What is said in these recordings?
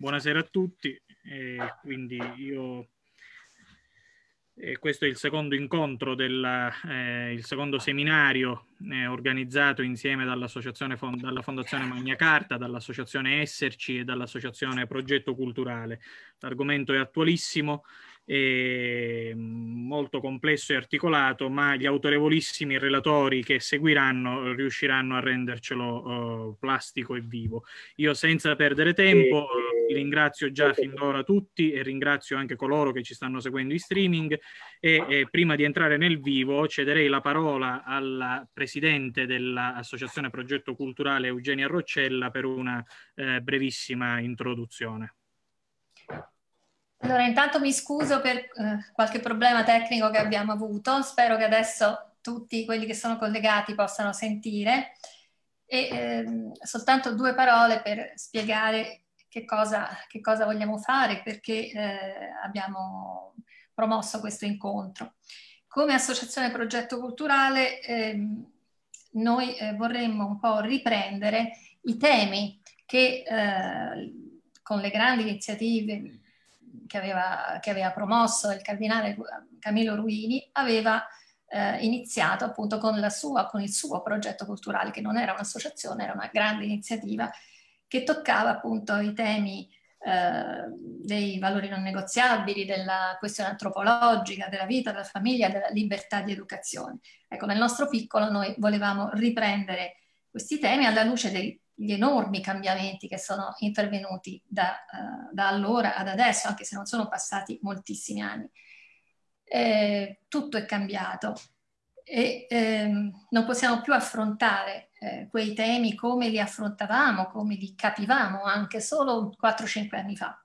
Buonasera a tutti, eh, quindi io... Eh, questo è il secondo incontro, del, eh, il secondo seminario eh, organizzato insieme Fond- dalla Fondazione Magna Carta, dall'Associazione Esserci e dall'Associazione Progetto Culturale. L'argomento è attualissimo, eh, molto complesso e articolato, ma gli autorevolissimi relatori che seguiranno riusciranno a rendercelo eh, plastico e vivo. Io senza perdere tempo ringrazio già fin d'ora tutti e ringrazio anche coloro che ci stanno seguendo in streaming e eh, prima di entrare nel vivo cederei la parola alla Presidente dell'Associazione Progetto Culturale Eugenia Roccella per una eh, brevissima introduzione. Allora, intanto mi scuso per eh, qualche problema tecnico che abbiamo avuto, spero che adesso tutti quelli che sono collegati possano sentire e eh, soltanto due parole per spiegare che cosa, che cosa vogliamo fare, perché eh, abbiamo promosso questo incontro. Come Associazione Progetto Culturale ehm, noi eh, vorremmo un po' riprendere i temi che eh, con le grandi iniziative che aveva, che aveva promosso il cardinale Camillo Ruini, aveva eh, iniziato appunto con, sua, con il suo progetto culturale, che non era un'associazione, era una grande iniziativa che toccava appunto i temi eh, dei valori non negoziabili, della questione antropologica, della vita, della famiglia, della libertà di educazione. Ecco, nel nostro piccolo noi volevamo riprendere questi temi alla luce dei gli enormi cambiamenti che sono intervenuti da, uh, da, allora ad adesso, anche se non sono passati moltissimi anni. Eh, tutto è cambiato e ehm, non possiamo più affrontare eh, quei temi come li affrontavamo, come li capivamo anche solo 4-5 anni fa.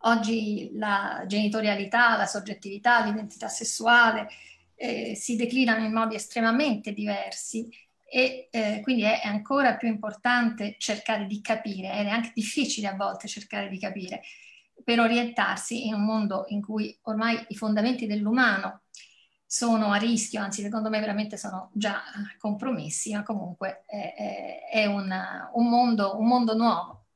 Oggi la genitorialità, la soggettività, l'identità sessuale eh, si declinano in modi estremamente diversi e eh, quindi è ancora più importante cercare di capire, ed è anche difficile a volte cercare di capire, per orientarsi in un mondo in cui ormai i fondamenti dell'umano sono a rischio, anzi secondo me veramente sono già eh, compromessi, ma comunque eh, eh, è, è una, un, mondo, un, mondo, nuovo.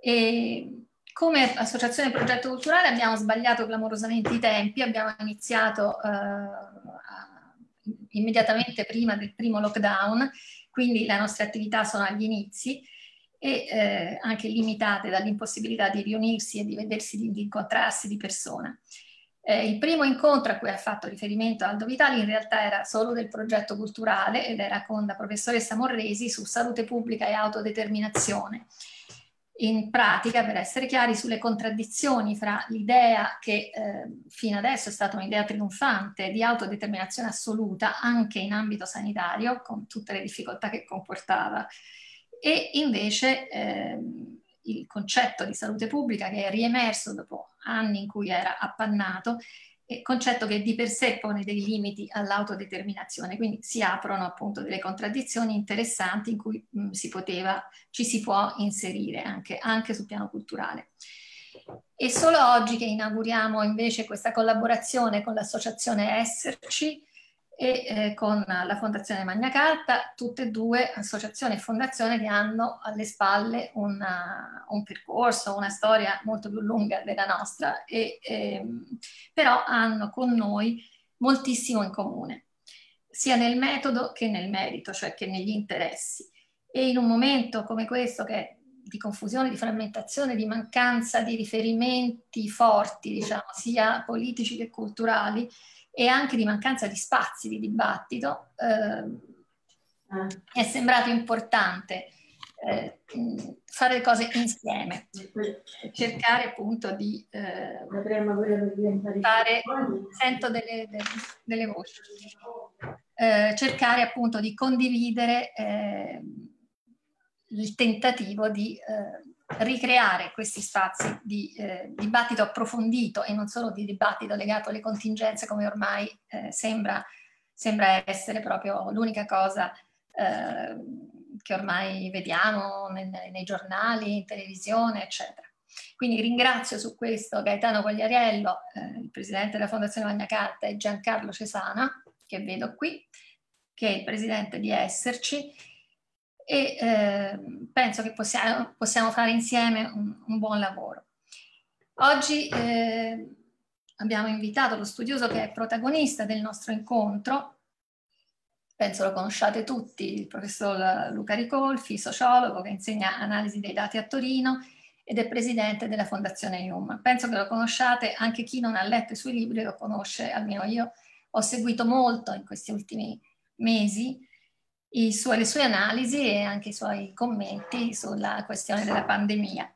E come associazione progetto culturale abbiamo sbagliato clamorosamente i tempi, abbiamo iniziato eh, immediatamente prima del primo lockdown, quindi le nostre attività sono agli inizi e eh, anche limitate dall'impossibilità di riunirsi e di vedersi, di, di incontrarsi di persona. Eh, il primo incontro a cui ha fatto riferimento Aldo Vitali in realtà era solo del progetto culturale ed era con la professoressa Morresi su salute pubblica e autodeterminazione. In pratica, per essere chiari sulle contraddizioni fra l'idea che eh, fino adesso è stata un'idea trionfante di autodeterminazione assoluta anche in ambito sanitario, con tutte le difficoltà che comportava, e invece eh, il concetto di salute pubblica che è riemerso dopo anni in cui era appannato concetto che di per sé pone dei limiti all'autodeterminazione, quindi si aprono appunto delle contraddizioni interessanti in cui mh, mm, si poteva, ci si può inserire anche, anche sul piano culturale. E solo oggi che inauguriamo invece questa collaborazione con l'associazione Esserci, e eh, con la Fondazione Magna Carta, tutte e due associazioni e fondazioni che hanno alle spalle una, eh, un percorso, una storia molto più lunga della nostra, e, ehm, però hanno con noi moltissimo in comune, sia nel metodo che nel merito, cioè che negli interessi. E in un momento come questo che è di confusione, di frammentazione, di mancanza di riferimenti forti, diciamo, sia politici che culturali, e anche di mancanza di spazi di dibattito, eh, ah. è sembrato importante eh, fare le cose insieme, cercare appunto di eh, fare, sento delle, delle, delle voci, eh, cercare appunto di condividere ehm, il tentativo di eh, ricreare questi spazi di eh, dibattito approfondito e non solo di dibattito legato alle contingenze come ormai eh, sembra, sembra, essere proprio l'unica cosa eh, che ormai vediamo nei, nei, giornali, in televisione, eccetera. Quindi ringrazio su questo Gaetano Quagliariello, eh, il presidente della Fondazione Magna Carta e Giancarlo Cesana, che vedo qui, che è il presidente di Esserci e eh, penso che possiamo, possiamo, fare insieme un, un buon lavoro. Oggi eh, abbiamo invitato lo studioso che è protagonista del nostro incontro, penso lo conosciate tutti, il professor Luca Ricolfi, sociologo che insegna analisi dei dati a Torino ed è presidente della Fondazione IUM. Penso che lo conosciate anche chi non ha letto i suoi libri, lo conosce, almeno io ho seguito molto in questi ultimi mesi su- le sue analisi e anche i suoi commenti sulla questione della pandemia.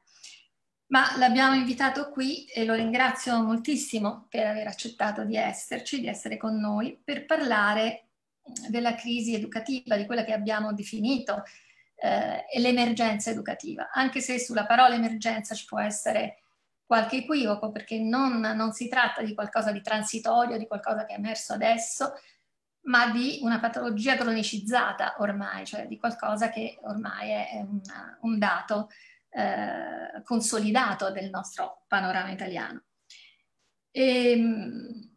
Ma l'abbiamo invitato qui e lo ringrazio moltissimo per aver accettato di esserci, di essere con noi, per parlare della crisi educativa, di quella che abbiamo definito eh, l'emergenza educativa, anche se sulla parola emergenza ci può essere qualche equivoco, perché non, non si tratta di qualcosa di transitorio, di qualcosa che è emerso adesso, ma di una patologia cronicizzata ormai, cioè di qualcosa che ormai è una, un dato eh, consolidato del nostro panorama italiano. E, ehm,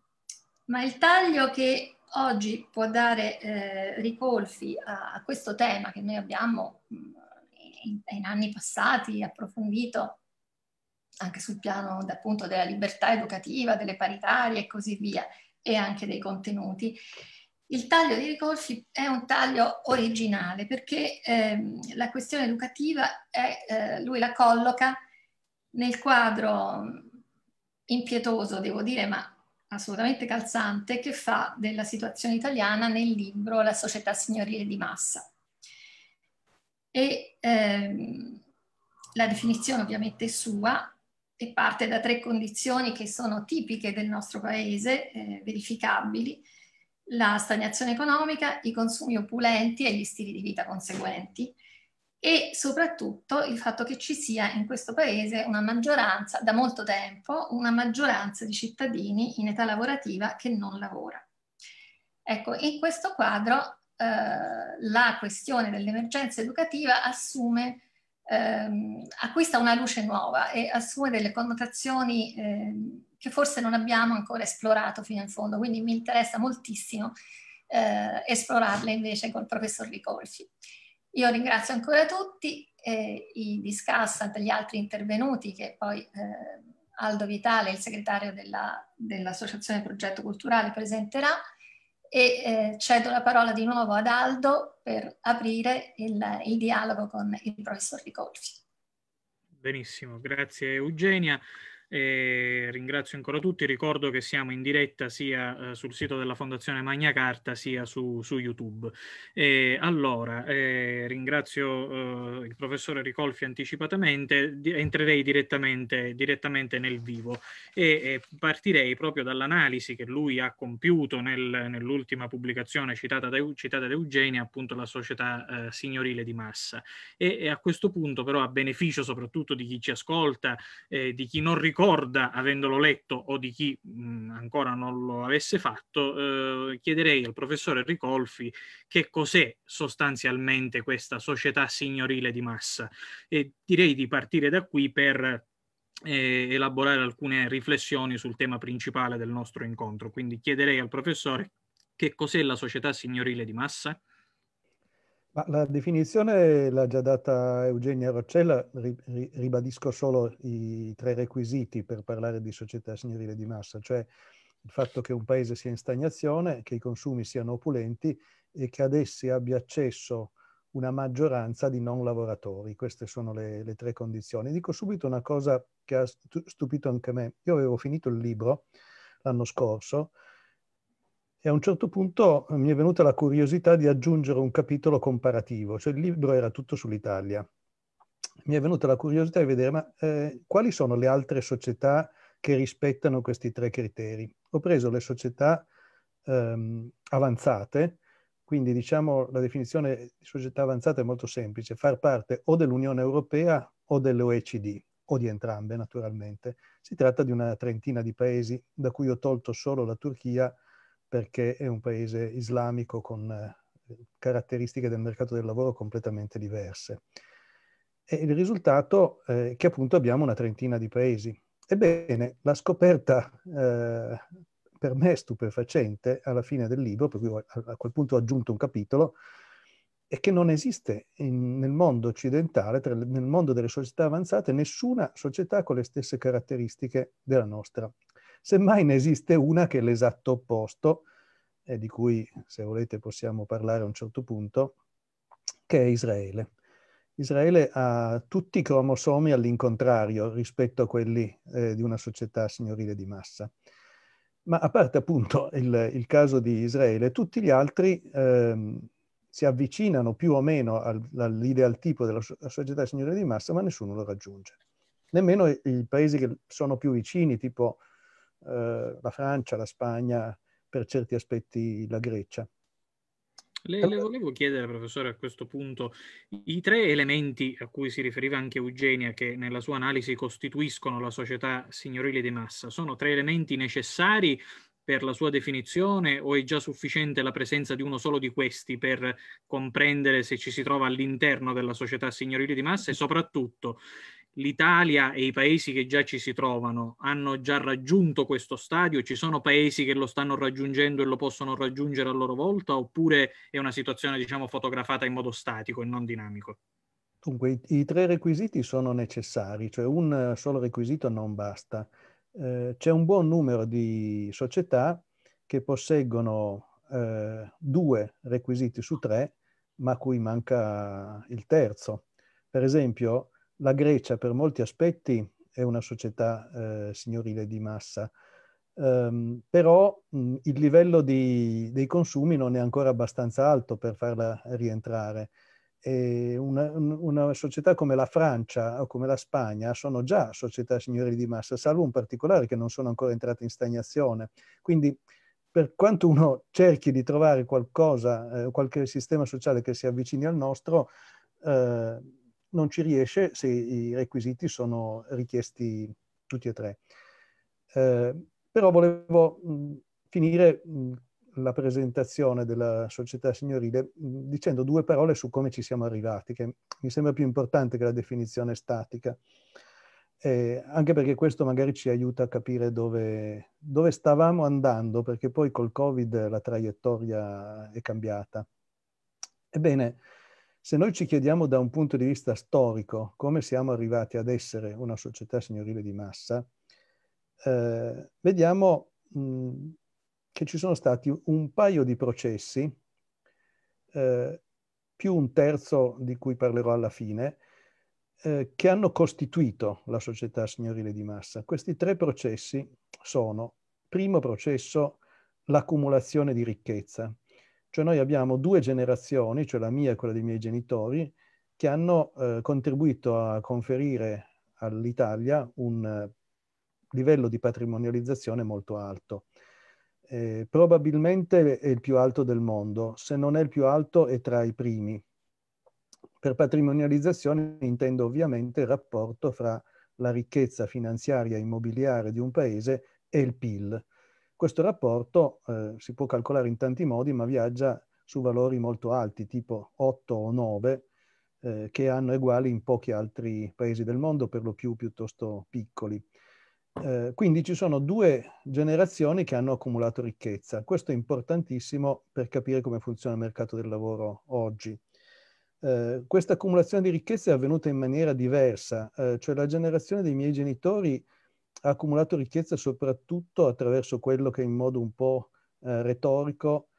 ma il taglio che oggi può dare eh, Ricolfi a, a, questo tema che noi abbiamo mm, in, in, anni passati approfondito anche sul piano appunto della libertà educativa, delle paritarie e così via, e anche dei contenuti, il taglio di Ricolfi è un taglio originale perché ehm, la questione educativa è, eh, lui la colloca nel quadro mm, impietoso, devo dire, ma assolutamente calzante, che fa della situazione italiana nel libro La società signorile di massa. E ehm, la definizione ovviamente è sua e parte da tre condizioni che sono tipiche del nostro paese, eh, verificabili, la stagnazione economica, i consumi opulenti e gli stili di vita conseguenti e soprattutto il fatto che ci sia in questo paese una maggioranza, da molto tempo, una maggioranza di cittadini in età lavorativa che non lavora. Ecco, in questo quadro eh, la questione dell'emergenza educativa assume, ehm, acquista una luce nuova e assume delle connotazioni eh, che forse non abbiamo ancora esplorato fino in fondo, quindi mi interessa moltissimo eh, esplorarle invece col professor Ricolfi. Io ringrazio ancora tutti, eh, i discussant, gli altri intervenuti che poi eh, Aldo Vitale, il segretario dell'Associazione Progetto Culturale, presenterà e eh, cedo la parola di nuovo ad Aldo per aprire il, il dialogo con il professor Ricolfi. Benissimo, grazie Eugenia. E ringrazio ancora tutti, ricordo che siamo in diretta sia eh, sul sito della Fondazione Magna Carta sia su, su YouTube. E allora, eh, ringrazio eh, il professore Ricolfi anticipatamente, di, entrerei direttamente, direttamente, nel vivo e, e partirei proprio dall'analisi che lui ha compiuto nel, nell'ultima pubblicazione citata da, citata da, Eugenia, appunto la società eh, signorile di massa. E, e, a questo punto però a beneficio soprattutto di chi ci ascolta, eh, di chi non ricorda ricorda avendolo letto o di chi mh, mm, ancora non lo avesse fatto, eh, chiederei al professore Ricolfi che cos'è sostanzialmente questa società signorile di massa e direi di partire da qui per eh, elaborare alcune riflessioni sul tema principale del nostro incontro. Quindi chiederei al professore che cos'è la società signorile di massa. Ma la definizione l'ha già data Eugenia Roccella, ri, ri, ribadisco solo i tre requisiti per parlare di società signorile di massa, cioè il fatto che un paese sia in stagnazione, che i consumi siano opulenti e che ad essi abbia accesso una maggioranza di non lavoratori. Queste sono le, le tre condizioni. Dico subito una cosa che ha stupito anche me. Io avevo finito il libro l'anno scorso, e a un certo punto eh, mi è venuta la curiosità di aggiungere un capitolo comparativo, cioè il libro era tutto sull'Italia. Mi è venuta la curiosità di vedere ma eh, quali sono le altre società che rispettano questi tre criteri. Ho preso le società ehm, avanzate, quindi diciamo la definizione di società avanzata è molto semplice, far parte o dell'Unione Europea o dell'OECD o di entrambe naturalmente. Si tratta di una trentina di paesi da cui ho tolto solo la Turchia perché è un paese islamico con eh, caratteristiche del mercato del lavoro completamente diverse. E il risultato è che appunto abbiamo una trentina di paesi. Ebbene, la scoperta eh, per me stupefacente alla fine del libro, per cui a quel punto ho aggiunto un capitolo, è che non esiste in, nel mondo occidentale, tra, nel mondo delle società avanzate, nessuna società con le stesse caratteristiche della nostra. Semmai ne esiste una che è l'esatto opposto, e eh, di cui se volete possiamo parlare a un certo punto, che è Israele. Israele ha tutti i cromosomi all'incontrario rispetto a quelli eh, di una società signorile di massa. Ma a parte appunto il, il caso di Israele, tutti gli altri eh, si avvicinano più o meno al, all'ideal tipo della società signorile di massa, ma nessuno lo raggiunge. Nemmeno i, i paesi che sono più vicini, tipo eh, la Francia, la Spagna, per certi aspetti la Grecia. Le, le, volevo chiedere, professore, a questo punto, i tre elementi a cui si riferiva anche Eugenia, che nella sua analisi costituiscono la società signorile di massa, sono tre elementi necessari per la sua definizione o è già sufficiente la presenza di uno solo di questi per comprendere se ci si trova all'interno della società signorile di massa e soprattutto l'Italia e i paesi che già ci si trovano hanno già raggiunto questo stadio? Ci sono paesi che lo stanno raggiungendo e lo possono raggiungere a loro volta oppure è una situazione diciamo fotografata in modo statico e non dinamico? Dunque, i tre requisiti sono necessari, cioè un solo requisito non basta. Eh, c'è un buon numero di società che posseggono eh, due requisiti su tre, ma cui manca il terzo. Per esempio, la Grecia per molti aspetti è una società eh, signorile di massa, um, però mh, il livello di, dei consumi non è ancora abbastanza alto per farla rientrare. Una, una, società come la Francia o come la Spagna sono già società signorili di massa, salvo un particolare che non sono ancora entrate in stagnazione. Quindi per quanto uno cerchi di trovare qualcosa, eh, qualche sistema sociale che si avvicini al nostro, eh, non ci riesce se i requisiti sono richiesti tutti e tre. Eh, però volevo mh, mm, finire mh, mm, la presentazione della società signorile mh, mm, dicendo due parole su come ci siamo arrivati, che mi sembra più importante che la definizione statica, eh, anche perché questo magari ci aiuta a capire dove, dove stavamo andando, perché poi col Covid la traiettoria è cambiata. Ebbene, se noi ci chiediamo da un punto di vista storico come siamo arrivati ad essere una società signorile di massa, eh, vediamo mh, mm, che ci sono stati un paio di processi, eh, più un terzo di cui parlerò alla fine, eh, che hanno costituito la società signorile di massa. Questi tre processi sono, primo processo, l'accumulazione di ricchezza. Cioè noi abbiamo due generazioni, cioè la mia e quella dei miei genitori, che hanno eh, contribuito a conferire all'Italia un eh, livello di patrimonializzazione molto alto. Eh, probabilmente è il più alto del mondo, se non è il più alto è tra i primi. Per patrimonializzazione intendo ovviamente il rapporto fra la ricchezza finanziaria e immobiliare di un paese e il PIL. Questo rapporto eh, si può calcolare in tanti modi, ma viaggia su valori molto alti, tipo 8 o 9, eh, che hanno uguali in pochi altri paesi del mondo, per lo più piuttosto piccoli. Eh, quindi ci sono due generazioni che hanno accumulato ricchezza. Questo è importantissimo per capire come funziona il mercato del lavoro oggi. Eh, questa accumulazione di ricchezza è avvenuta in maniera diversa, eh, cioè la generazione dei miei genitori ha accumulato ricchezza soprattutto attraverso quello che in modo un po' eh, retorico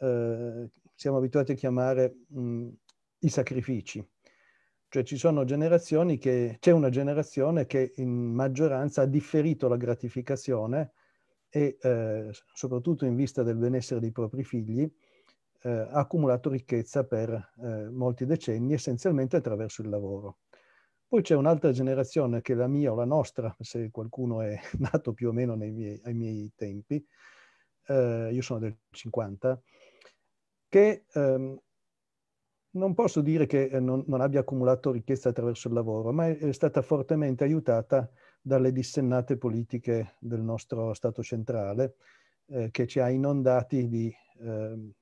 eh, siamo abituati a chiamare mh, i sacrifici. Cioè ci sono generazioni che, c'è una generazione che in maggioranza ha differito la gratificazione e eh, soprattutto in vista del benessere dei propri figli eh, ha accumulato ricchezza per eh, molti decenni essenzialmente attraverso il lavoro. Poi c'è un'altra generazione che è la mia o la nostra, se qualcuno è nato più o meno miei, ai miei tempi, eh, io sono del 50, che ehm, non posso dire che eh, non, non, abbia accumulato ricchezza attraverso il lavoro, ma è stata fortemente aiutata dalle dissennate politiche del nostro Stato centrale, eh, che ci ha inondati di eh,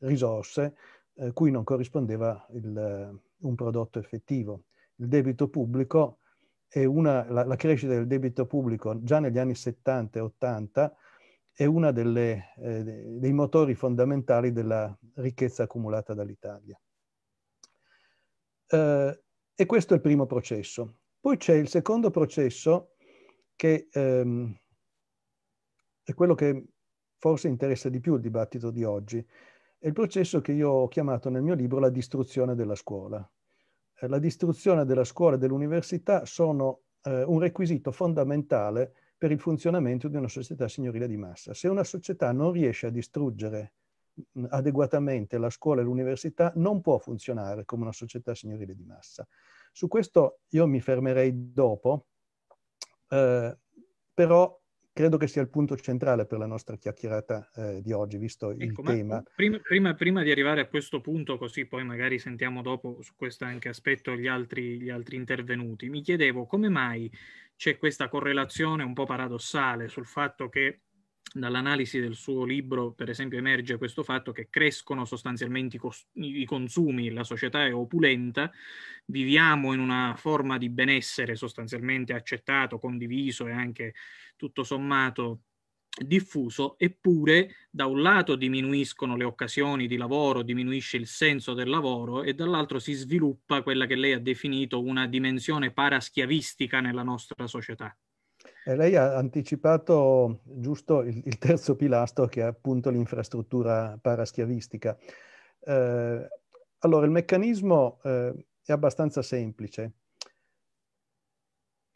risorse eh, cui non corrispondeva il, eh, un prodotto effettivo il debito pubblico è una, la, la crescita del debito pubblico già negli anni 70 e 80 è uno eh, dei motori fondamentali della ricchezza accumulata dall'Italia. Eh, e questo è il primo processo. Poi c'è il secondo processo che ehm, è quello che forse interessa di più il dibattito di oggi, è il processo che io ho chiamato nel mio libro la distruzione della scuola. Eh, la distruzione della scuola e dell'università sono eh, un requisito fondamentale per il funzionamento di una società signorile di massa. Se una società non riesce a distruggere mm, adeguatamente la scuola e l'università, non può funzionare come una società signorile di massa. Su questo io mi fermerei dopo, eh, però credo che sia il punto centrale per la nostra chiacchierata eh, di oggi, visto il ecco, tema. Prima, prima, prima, di arrivare a questo punto, così poi magari sentiamo dopo su questo anche aspetto gli altri, gli altri intervenuti, mi chiedevo come mai c'è questa correlazione un po' paradossale sul fatto che dall'analisi del suo libro, per esempio, emerge questo fatto che crescono sostanzialmente i, cos- i, consumi, la società è opulenta, viviamo in una forma di benessere sostanzialmente accettato, condiviso e anche tutto sommato diffuso, eppure da un lato diminuiscono le occasioni di lavoro, diminuisce il senso del lavoro e dall'altro si sviluppa quella che lei ha definito una dimensione paraschiavistica nella nostra società. E lei ha anticipato giusto il, il, terzo pilastro che è appunto l'infrastruttura paraschiavistica. Eh, allora, il meccanismo eh, è abbastanza semplice.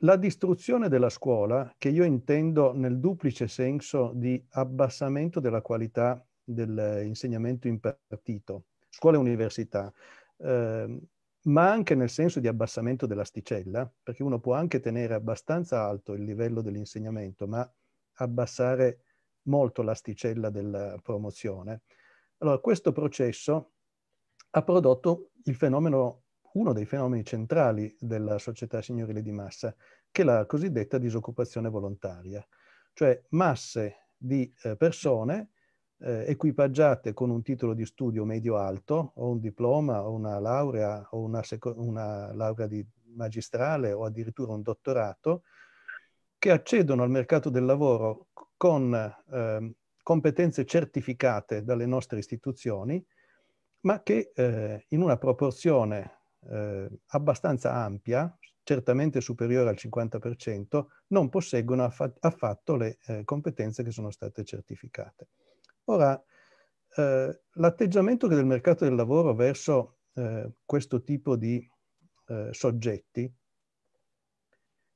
La distruzione della scuola, che io intendo nel duplice senso di abbassamento della qualità dell'insegnamento impartito, scuola e università, eh, ma anche nel senso di abbassamento dell'asticella, perché uno può anche tenere abbastanza alto il livello dell'insegnamento, ma abbassare molto l'asticella della promozione. Allora, questo processo ha prodotto fenomeno, uno dei fenomeni centrali della società signorile di massa, che è la cosiddetta disoccupazione volontaria, cioè masse di eh, persone eh, equipaggiate con un titolo di studio medio-alto o un diploma o una laurea o una, una laurea magistrale o addirittura un dottorato, che accedono al mercato del lavoro con eh, competenze certificate dalle nostre istituzioni, ma che eh, in una proporzione eh, abbastanza ampia, certamente superiore al 50%, non posseggono affatto le eh, competenze che sono state certificate. Ora, eh, l'atteggiamento del mercato del lavoro verso eh, questo tipo di eh, soggetti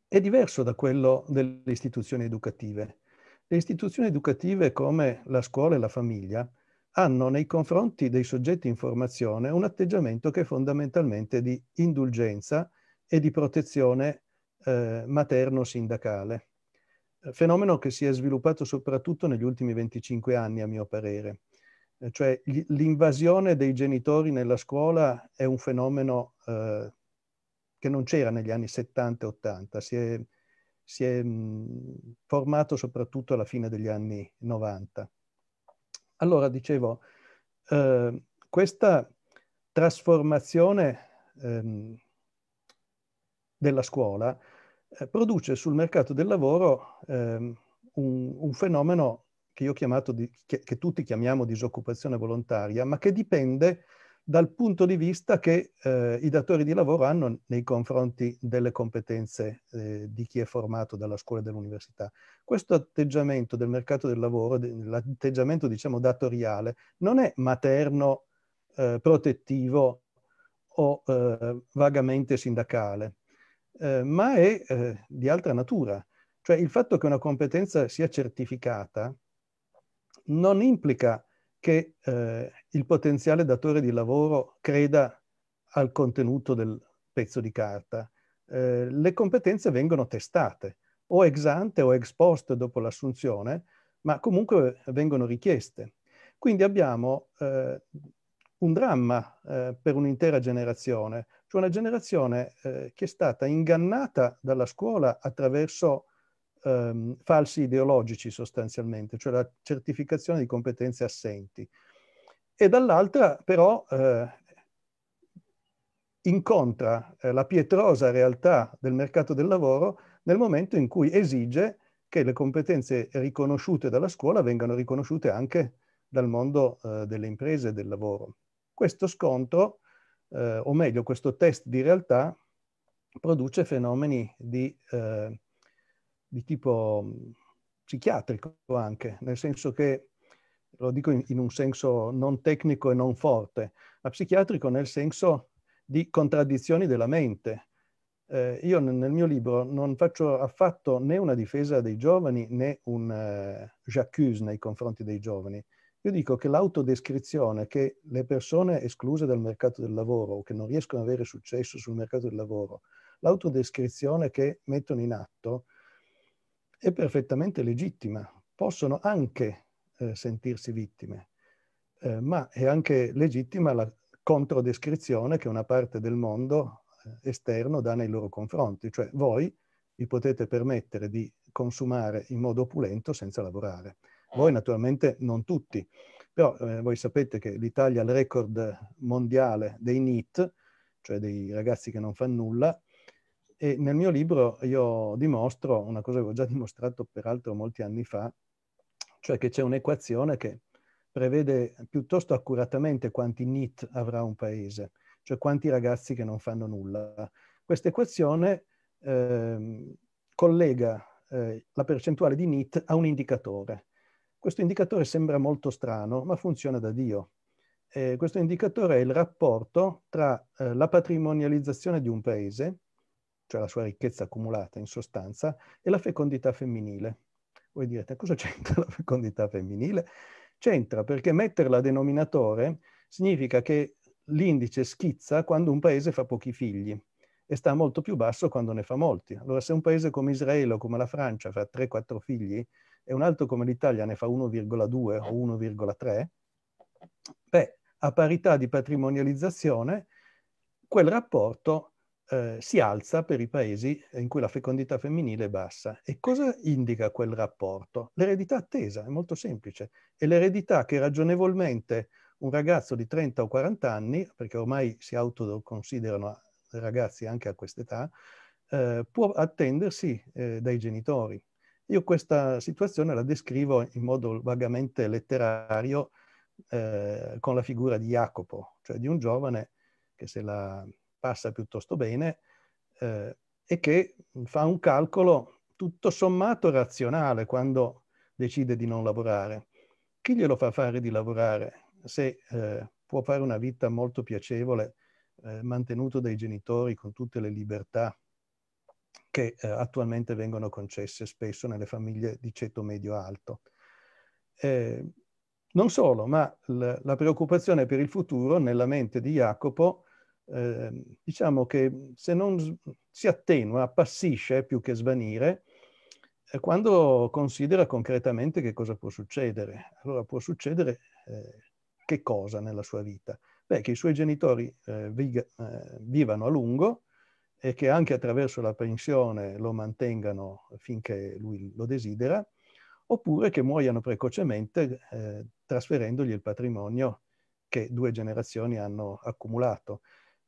è diverso da quello delle istituzioni educative. Le istituzioni educative come la scuola e la famiglia hanno nei confronti dei soggetti in formazione un atteggiamento che è fondamentalmente di indulgenza e di protezione eh, materno-sindacale fenomeno che si è sviluppato soprattutto negli ultimi 25 anni, a mio parere. Eh, cioè l'invasione dei genitori nella scuola è un fenomeno eh, che non c'era negli anni 70 e 80, si è, si è mh, formato soprattutto alla fine degli anni 90. Allora, dicevo, eh, questa trasformazione ehm, della scuola eh, produce sul mercato del lavoro ehm, un, un, fenomeno che, di, che, che tutti chiamiamo disoccupazione volontaria, ma che dipende dal punto di vista che eh, i datori di lavoro hanno nei confronti delle competenze eh, di chi è formato dalla scuola e dall'università. Questo atteggiamento del mercato del lavoro, de, l'atteggiamento diciamo datoriale, non è materno, eh, protettivo o eh, vagamente sindacale. Eh, ma è eh, di altra natura. Cioè il fatto che una competenza sia certificata non implica che eh, il potenziale datore di lavoro creda al contenuto del pezzo di carta. Eh, le competenze vengono testate o ex ante o ex post dopo l'assunzione, ma comunque vengono richieste. Quindi abbiamo eh, un dramma eh, per un'intera generazione, cioè una generazione eh, che è stata ingannata dalla scuola attraverso ehm, falsi ideologici sostanzialmente, cioè la certificazione di competenze assenti. E dall'altra però eh, incontra eh, la pietrosa realtà del mercato del lavoro nel momento in cui esige che le competenze riconosciute dalla scuola vengano riconosciute anche dal mondo eh, delle imprese e del lavoro questo sconto, eh, o meglio questo test di realtà, produce fenomeni di, eh, di tipo mm, psichiatrico anche, nel senso che, lo dico in, in un senso non tecnico e non forte, ma psichiatrico nel senso di contraddizioni della mente, eh, io nel mio libro non faccio affatto né una difesa dei giovani né un eh, j'accuse nei confronti dei giovani. Io dico che l'autodescrizione che le persone escluse dal mercato del lavoro o che non riescono ad avere successo sul mercato del lavoro, l'autodescrizione che mettono in atto è perfettamente legittima. Possono anche eh, sentirsi vittime, eh, ma è anche legittima la controdescrizione che una parte del mondo eh, esterno dà nei loro confronti, cioè voi vi potete permettere di consumare in modo opulento senza lavorare. Voi naturalmente non tutti, però eh, voi sapete che l'Italia ha il record mondiale dei NEET, cioè dei ragazzi che non fanno nulla, e nel mio libro io dimostro una cosa che ho già dimostrato peraltro molti anni fa, cioè che c'è un'equazione che prevede piuttosto accuratamente quanti NEET avrà un paese, cioè quanti ragazzi che non fanno nulla. Questa equazione eh, collega eh, la percentuale di NEET a un indicatore. Questo indicatore sembra molto strano, ma funziona da Dio. Eh, questo indicatore è il rapporto tra eh, la patrimonializzazione di un paese, cioè la sua ricchezza accumulata in sostanza, e la fecondità femminile. Voi direte, cosa c'entra la fecondità femminile? C'entra perché metterla a denominatore significa che l'indice schizza quando un paese fa pochi figli e sta molto più basso quando ne fa molti. Allora se un paese come Israele o come la Francia fa 3-4 figli, e un altro come l'Italia ne fa 1,2 o 1,3, beh, a parità di patrimonializzazione, quel rapporto eh, si alza per i paesi in cui la fecondità femminile è bassa. E cosa indica quel rapporto? L'eredità attesa, è molto semplice. È l'eredità che ragionevolmente un ragazzo di 30 o 40 anni, perché ormai si autoconsiderano ragazzi anche a quest'età, eh, può attendersi eh, dai genitori. Io questa situazione la descrivo in modo vagamente letterario eh, con la figura di Jacopo, cioè di un giovane che se la passa piuttosto bene eh, e che fa un calcolo tutto sommato razionale quando decide di non lavorare. Chi glielo fa fare di lavorare se eh, può fare una vita molto piacevole, eh, mantenuto dai genitori con tutte le libertà che eh, attualmente vengono concesse spesso nelle famiglie di ceto medio-alto. Eh, non solo, ma la preoccupazione per il futuro nella mente di Jacopo, eh, diciamo che se non si attenua, appassisce più che svanire, eh, quando considera concretamente che cosa può succedere. Allora può succedere eh, che cosa nella sua vita? Beh, che i suoi genitori eh, viga, eh, vivano a lungo, e che anche attraverso la pensione lo mantengano finché lui lo desidera, oppure che muoiano precocemente eh, trasferendogli il patrimonio che due generazioni hanno accumulato.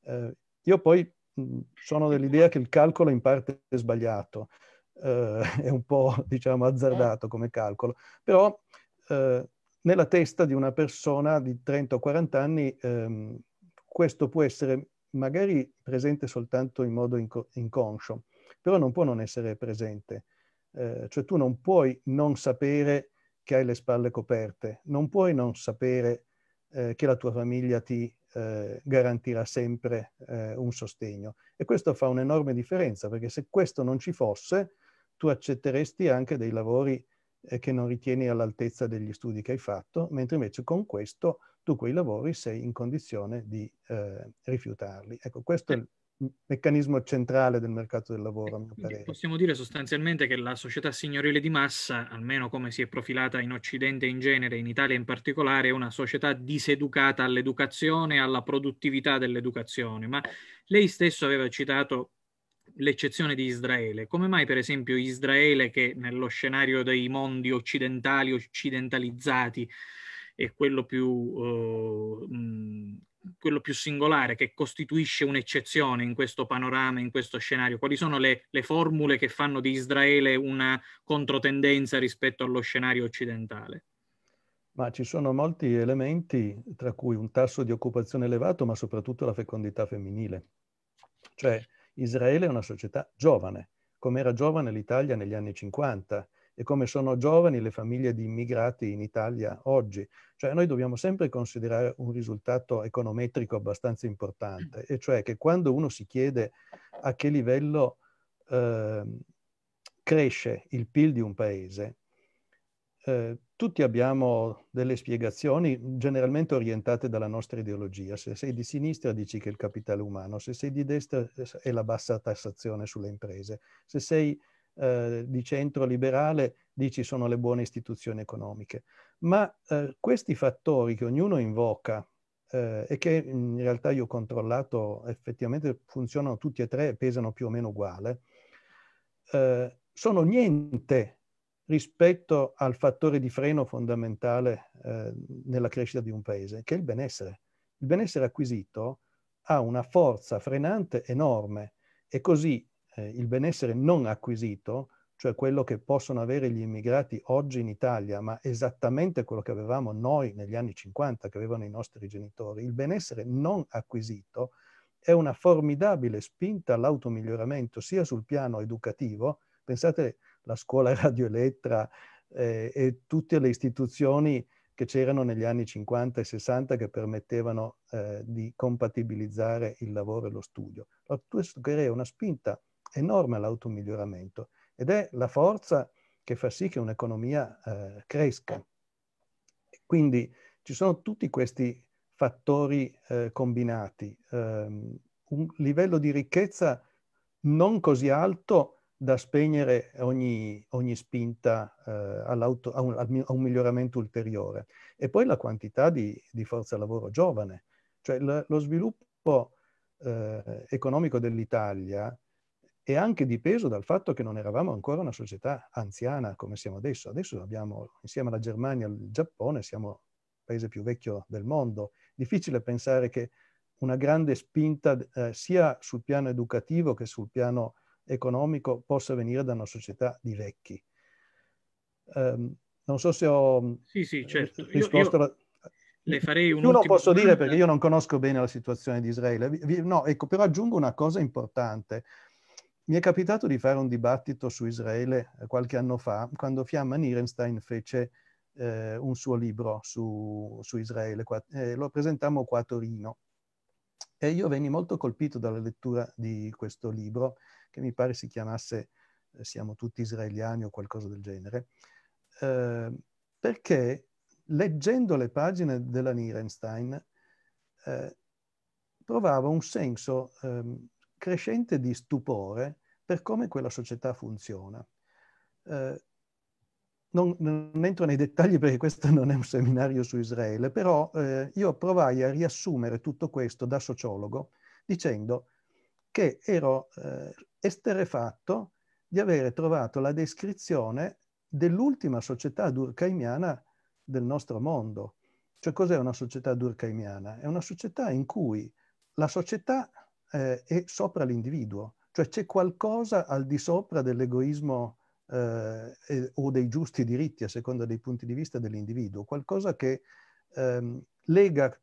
Eh, io poi mh, sono dell'idea che il calcolo in parte è sbagliato, eh, è un po' diciamo azzardato come calcolo, però eh, nella testa di una persona di 30 o 40 anni ehm, questo può essere magari presente soltanto in modo inco- inconscio, però non può non essere presente. Eh, cioè tu non puoi non sapere che hai le spalle coperte, non puoi non sapere eh, che la tua famiglia ti eh, garantirà sempre eh, un sostegno. E questo fa un'enorme differenza, perché se questo non ci fosse, tu accetteresti anche dei lavori eh, che non ritieni all'altezza degli studi che hai fatto, mentre invece con questo tu quei lavori sei in condizione di eh, rifiutarli. Ecco, questo è il meccanismo centrale del mercato del lavoro, a mio eh, parere. Possiamo dire sostanzialmente che la società signorile di massa, almeno come si è profilata in Occidente in genere, in Italia in particolare, è una società diseducata all'educazione e alla produttività dell'educazione. Ma lei stesso aveva citato l'eccezione di Israele. Come mai, per esempio, Israele, che nello scenario dei mondi occidentali, occidentalizzati, è quello più, eh, mh, quello più singolare, che costituisce un'eccezione in questo panorama, in questo scenario? Quali sono le, le formule che fanno di Israele una controtendenza rispetto allo scenario occidentale? Ma ci sono molti elementi, tra cui un tasso di occupazione elevato, ma soprattutto la fecondità femminile. Cioè, Israele è una società giovane, come era giovane l'Italia negli anni 50, e come sono giovani le famiglie di immigrati in Italia oggi. Cioè noi dobbiamo sempre considerare un risultato econometrico abbastanza importante, e cioè che quando uno si chiede a che livello eh, cresce il PIL di un paese, eh, tutti abbiamo delle spiegazioni generalmente orientate dalla nostra ideologia. Se sei di sinistra dici che è il capitale umano, se sei di destra eh, è la bassa tassazione sulle imprese, se sei eh, di centro liberale dici sono le buone istituzioni economiche. Ma eh, questi fattori che ognuno invoca eh, e che in realtà io ho controllato effettivamente funzionano tutti e tre e pesano più o meno uguale, eh, sono niente rispetto al fattore di freno fondamentale eh, nella crescita di un paese, che è il benessere. Il benessere acquisito ha una forza frenante enorme e così eh, il benessere non acquisito, cioè quello che possono avere gli immigrati oggi in Italia, ma esattamente quello che avevamo noi negli anni 50, che avevano i nostri genitori, il benessere non acquisito è una formidabile spinta all'automiglioramento sia sul piano educativo, pensate la scuola Radio Elettra eh, e tutte le istituzioni che c'erano negli anni 50 e 60 che permettevano eh, di compatibilizzare il lavoro e lo studio. Allora, questo crea una spinta enorme l'automiglioramento ed è la forza che fa sì che un'economia eh, cresca. Quindi ci sono tutti questi fattori eh, combinati, um, un livello di ricchezza non così alto da spegnere ogni, ogni spinta eh, a, un, a, un, miglioramento ulteriore. E poi la quantità di, di forza lavoro giovane, cioè lo sviluppo eh, economico dell'Italia e anche dipeso dal fatto che non eravamo ancora una società anziana come siamo adesso. Adesso abbiamo, insieme alla Germania e al Giappone, siamo il paese più vecchio del mondo. Difficile pensare che una grande spinta eh, sia sul piano educativo che sul piano economico possa venire da una società di vecchi. Um, non so se ho mm, sì, sì, eh, certo. risposto. Io, io... Le farei un Più non posso domanda. dire perché io non conosco bene la situazione di Israele. No, ecco, però aggiungo una cosa importante mi è capitato di fare un dibattito su Israele eh, qualche anno fa, quando Fiamma Nierenstein fece eh, un suo libro su, su Israele. Eh, lo presentammo qua a Torino. E io venni molto colpito dalla lettura di questo libro, che mi pare si chiamasse eh, Siamo tutti israeliani o qualcosa del genere, eh, perché leggendo le pagine della Nierenstein eh, trovavo un senso ehm, crescente di stupore per come quella società funziona. Eh, non, non, entro nei dettagli perché questo non è un seminario su Israele, però eh, io provai a riassumere tutto questo da sociologo dicendo che ero eh, esterefatto di avere trovato la descrizione dell'ultima società durkheimiana del nostro mondo. Cioè cos'è una società durkheimiana? È una società in cui la società eh, è sopra l'individuo, cioè c'è qualcosa al di sopra dell'egoismo eh, eh, o dei giusti diritti a seconda dei punti di vista dell'individuo, qualcosa che ehm, lega,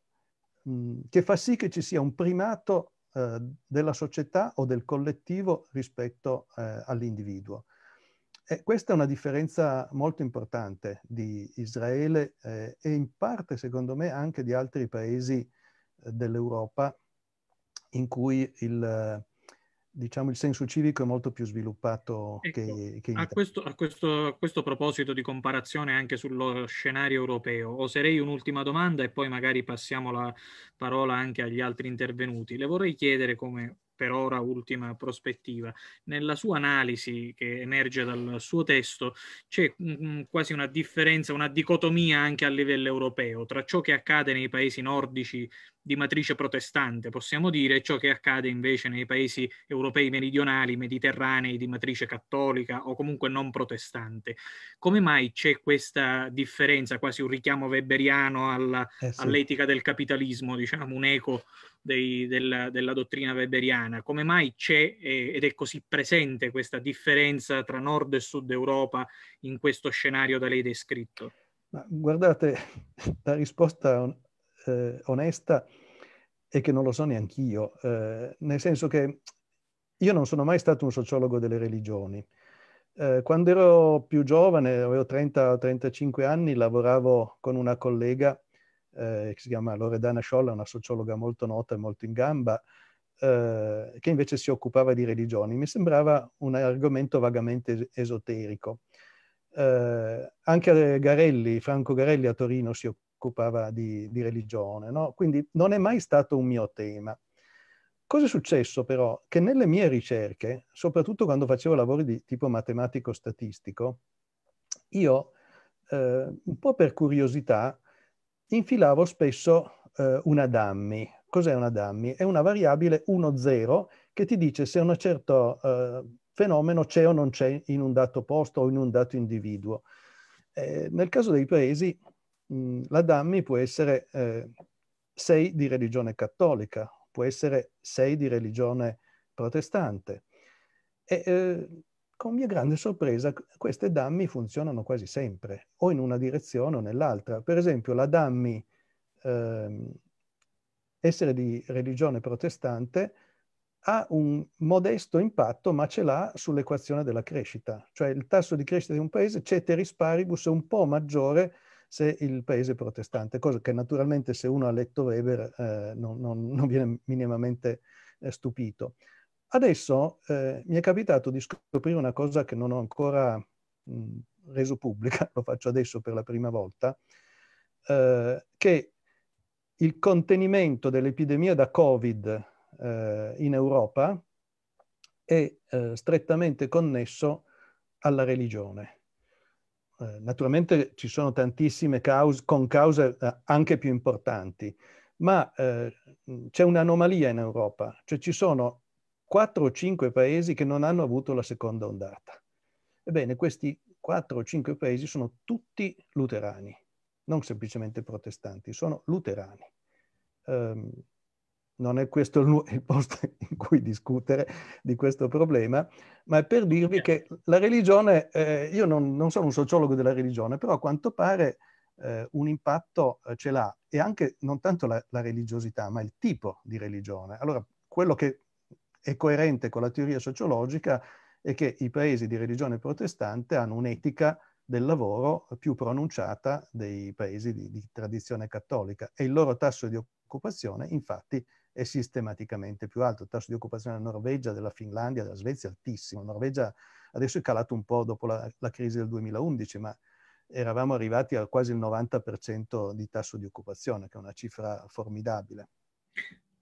mh, mm, che fa sì che ci sia un primato eh, della società o del collettivo rispetto eh, all'individuo. E questa è una differenza molto importante di Israele eh, e in parte, secondo me, anche di altri paesi eh, dell'Europa in cui il, diciamo, il senso civico è molto più sviluppato ecco, che, che a, questo, a, questo, a questo proposito di comparazione anche sullo scenario europeo, oserei un'ultima domanda e poi magari passiamo la parola anche agli altri intervenuti. Le vorrei chiedere come per ora ultima prospettiva. Nella sua analisi che emerge dal suo testo c'è mh, mm, mm, quasi una differenza, una dicotomia anche a livello europeo tra ciò che accade nei paesi nordici di matrice protestante, possiamo dire, e ciò che accade invece nei paesi europei meridionali, mediterranei, di matrice cattolica o comunque non protestante. Come mai c'è questa differenza, quasi un richiamo weberiano alla, eh sì. all'etica del capitalismo, diciamo, un eco dei, della, della, dottrina weberiana? Come mai c'è eh, ed è così presente questa differenza tra nord e sud Europa in questo scenario da lei descritto? Ma guardate, la risposta eh, onesta è che non lo so neanch'io, eh, nel senso che io non sono mai stato un sociologo delle religioni. Eh, quando ero più giovane, avevo 30-35 anni, lavoravo con una collega eh, che si chiama Loredana Scholl, una sociologa molto nota e molto in gamba, eh, che invece si occupava di religioni. Mi sembrava un argomento vagamente esoterico. Eh, anche Garelli, Franco Garelli a Torino si occupava di, di religione, no? quindi non è mai stato un mio tema. Cosa è successo però? Che nelle mie ricerche, soprattutto quando facevo lavori di tipo matematico-statistico, io, eh, un po' per curiosità, infilavo spesso eh, una dummy. Cos'è una dummy? È una variabile 1,0 che ti dice se un certo eh, fenomeno c'è o non c'è in un dato posto o in un dato individuo. Eh, nel caso dei paesi, mh, mm, la dummy può essere 6 eh, di religione cattolica, può essere 6 di religione protestante. E, eh, con mia grande sorpresa queste dammi funzionano quasi sempre, o in una direzione o nell'altra. Per esempio la dammi eh, essere di religione protestante ha un modesto impatto, ma ce l'ha sull'equazione della crescita. Cioè il tasso di crescita di un paese, ceteris paribus, è un po' maggiore se il paese è protestante, cosa che naturalmente se uno ha letto Weber eh, non, non, non, viene minimamente eh, stupito. Adesso eh, mi è capitato di scoprire una cosa che non ho ancora mh, mm, reso pubblica, lo faccio adesso per la prima volta, eh, che il contenimento dell'epidemia da Covid eh, in Europa è eh, strettamente connesso alla religione. Eh, naturalmente ci sono tantissime cause, con cause eh, anche più importanti, ma c'è un'anomalia in Europa, cioè ci sono 4 o 5 paesi che non hanno avuto la seconda ondata. Ebbene, questi 4 o 5 paesi sono tutti luterani, non semplicemente protestanti, sono luterani. Um, non è questo il, posto in cui discutere di questo problema, ma è per dirvi che la religione, eh, io non, non, sono un sociologo della religione, però a quanto pare eh, un impatto eh, ce l'ha, e anche non tanto la, la religiosità, ma il tipo di religione. Allora, quello che è coerente con la teoria sociologica è che i paesi di religione protestante hanno un'etica del lavoro più pronunciata dei paesi di, di tradizione cattolica e il loro tasso di occupazione infatti è sistematicamente più alto. Il tasso di occupazione della Norvegia, della Finlandia, della Svezia è altissimo. La Norvegia adesso è calato un po' dopo la, la crisi del 2011, ma eravamo arrivati a quasi il 90% di tasso di occupazione, che è una cifra formidabile.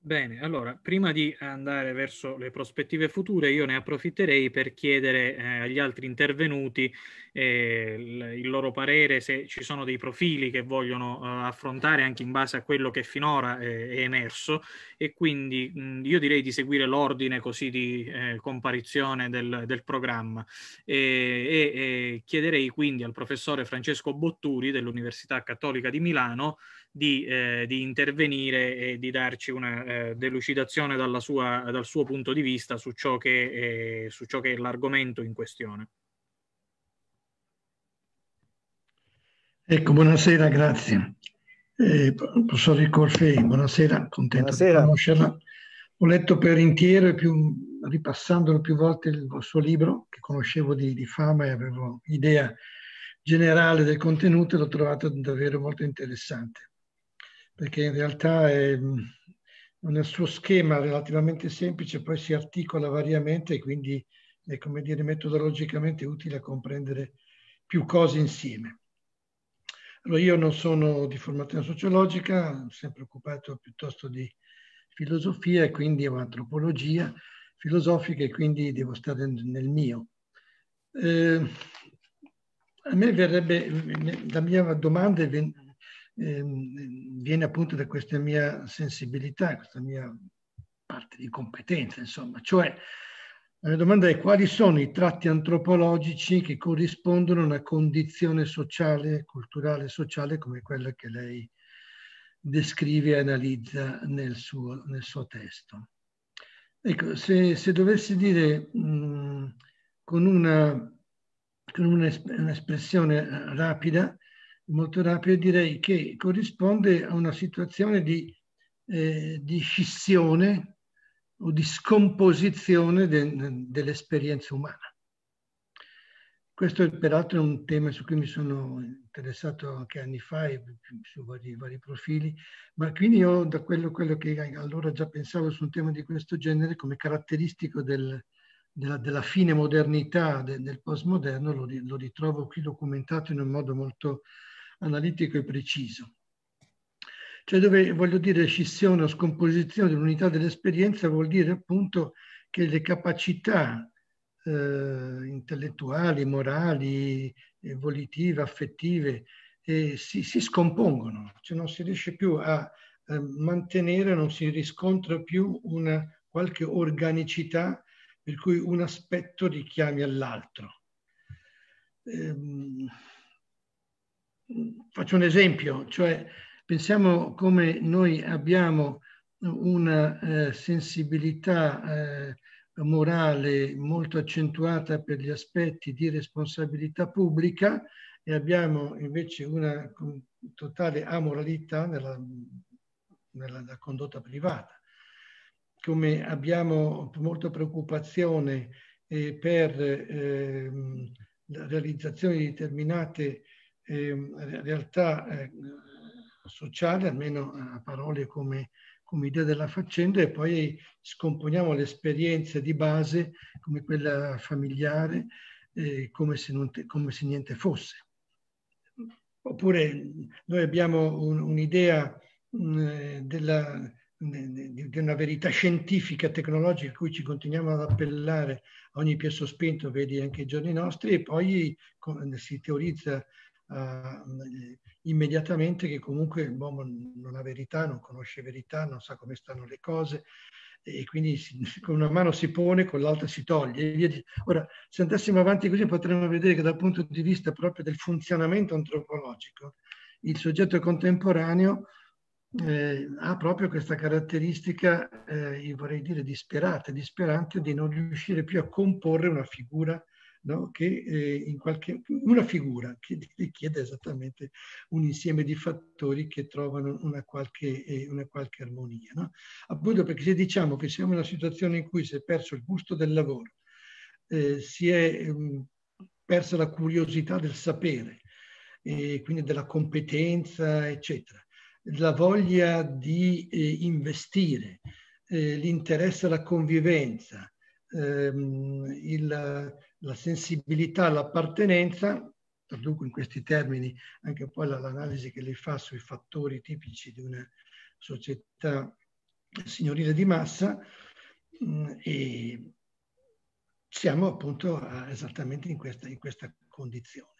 Bene, allora, prima di andare verso le prospettive future, io ne approfitterei per chiedere eh, agli altri intervenuti eh, il, loro parere, se ci sono dei profili che vogliono eh, affrontare anche in base a quello che finora eh, è emerso e quindi mh, io direi di seguire l'ordine così di eh, comparizione del, del programma e, e chiederei quindi al professore Francesco Botturi dell'Università Cattolica di Milano di, eh, di intervenire e di darci una eh, delucidazione sua, dal suo punto di vista su ciò che, eh, su ciò che è l'argomento in questione. Ecco, buonasera, grazie. Eh, professor Ricorfei, buonasera, contento buonasera. di conoscerla. Ho letto per intiero e più, ripassandolo più volte il suo libro, che conoscevo di, di fama e avevo idea generale del contenuto l'ho trovato davvero molto interessante perché in realtà è, mm, nel suo schema relativamente semplice, poi si articola variamente e quindi è, come dire, metodologicamente utile a comprendere più cose insieme. Allora, io non sono di formazione sociologica, sono sempre occupato piuttosto di filosofia e quindi ho antropologia filosofica e quindi devo stare nel mio. Eh, a me verrebbe, la mia domanda Ehm, viene appunto da questa mia sensibilità, questa mia parte di competenza, insomma. Cioè, la mia domanda è quali sono i tratti antropologici che corrispondono a una condizione sociale, culturale sociale come quella che lei descrive e analizza nel suo, nel suo testo. Ecco, se, se dovessi dire mh, con una con un'espressione eh, rapida molto rapido, direi che corrisponde a una situazione di, eh, di scissione o di scomposizione de, dell'esperienza umana. Questo peraltro è un tema su cui mi sono interessato anche anni fa, e su vari, vari profili, ma quindi io da quello, quello, che allora già pensavo su un tema di questo genere come caratteristico del, della, della, fine modernità, de, del postmoderno, lo, lo ritrovo qui documentato in un modo molto, analitico e preciso. Cioè dove, voglio dire, scissione o scomposizione dell'unità dell'esperienza vuol dire appunto che le capacità eh, intellettuali, morali, volitive, affettive, eh, si, si, scompongono, cioè non si riesce più a eh, mantenere, non si riscontra più una qualche organicità per cui un aspetto richiami all'altro. Eh, faccio un esempio, cioè pensiamo come noi abbiamo una eh, sensibilità eh, morale molto accentuata per gli aspetti di responsabilità pubblica e abbiamo invece una totale amoralità nella, nella condotta privata. Come abbiamo molta preoccupazione eh, per ehm, la realizzazione di determinate eh, realtà eh, sociale, almeno eh, a parole come, come, idea della faccenda, e poi scomponiamo l'esperienza di base come quella familiare, eh, come, se non, come, se niente fosse. Oppure noi abbiamo un, un'idea mh, mm, della, di una verità scientifica, tecnologica, a cui ci continuiamo ad appellare a ogni piè sospinto, vedi anche i giorni nostri, e poi si teorizza eh, immediatamente che comunque l'uomo non ha verità, non conosce verità, non sa come stanno le cose e quindi si, con una mano si pone, con l'altra si toglie. Ora, se andassimo avanti così potremmo vedere che dal punto di vista proprio del funzionamento antropologico, il soggetto contemporaneo eh, ha proprio questa caratteristica, eh, io vorrei dire disperata, disperante, di non riuscire più a comporre una figura no? che eh, in qualche, una figura che richiede esattamente un insieme di fattori che trovano una qualche, eh, una qualche armonia. No? Appunto perché se diciamo che siamo in una situazione in cui si è perso il gusto del lavoro, eh, si è mh, mm, persa la curiosità del sapere, quindi della competenza, eccetera, la voglia di eh, investire, eh, l'interesse alla convivenza, ehm, il, la sensibilità all'appartenenza, traduco in questi termini anche poi l'analisi che lei fa sui fattori tipici di una società signorile di massa, mm, e siamo appunto esattamente in questa, in questa condizione.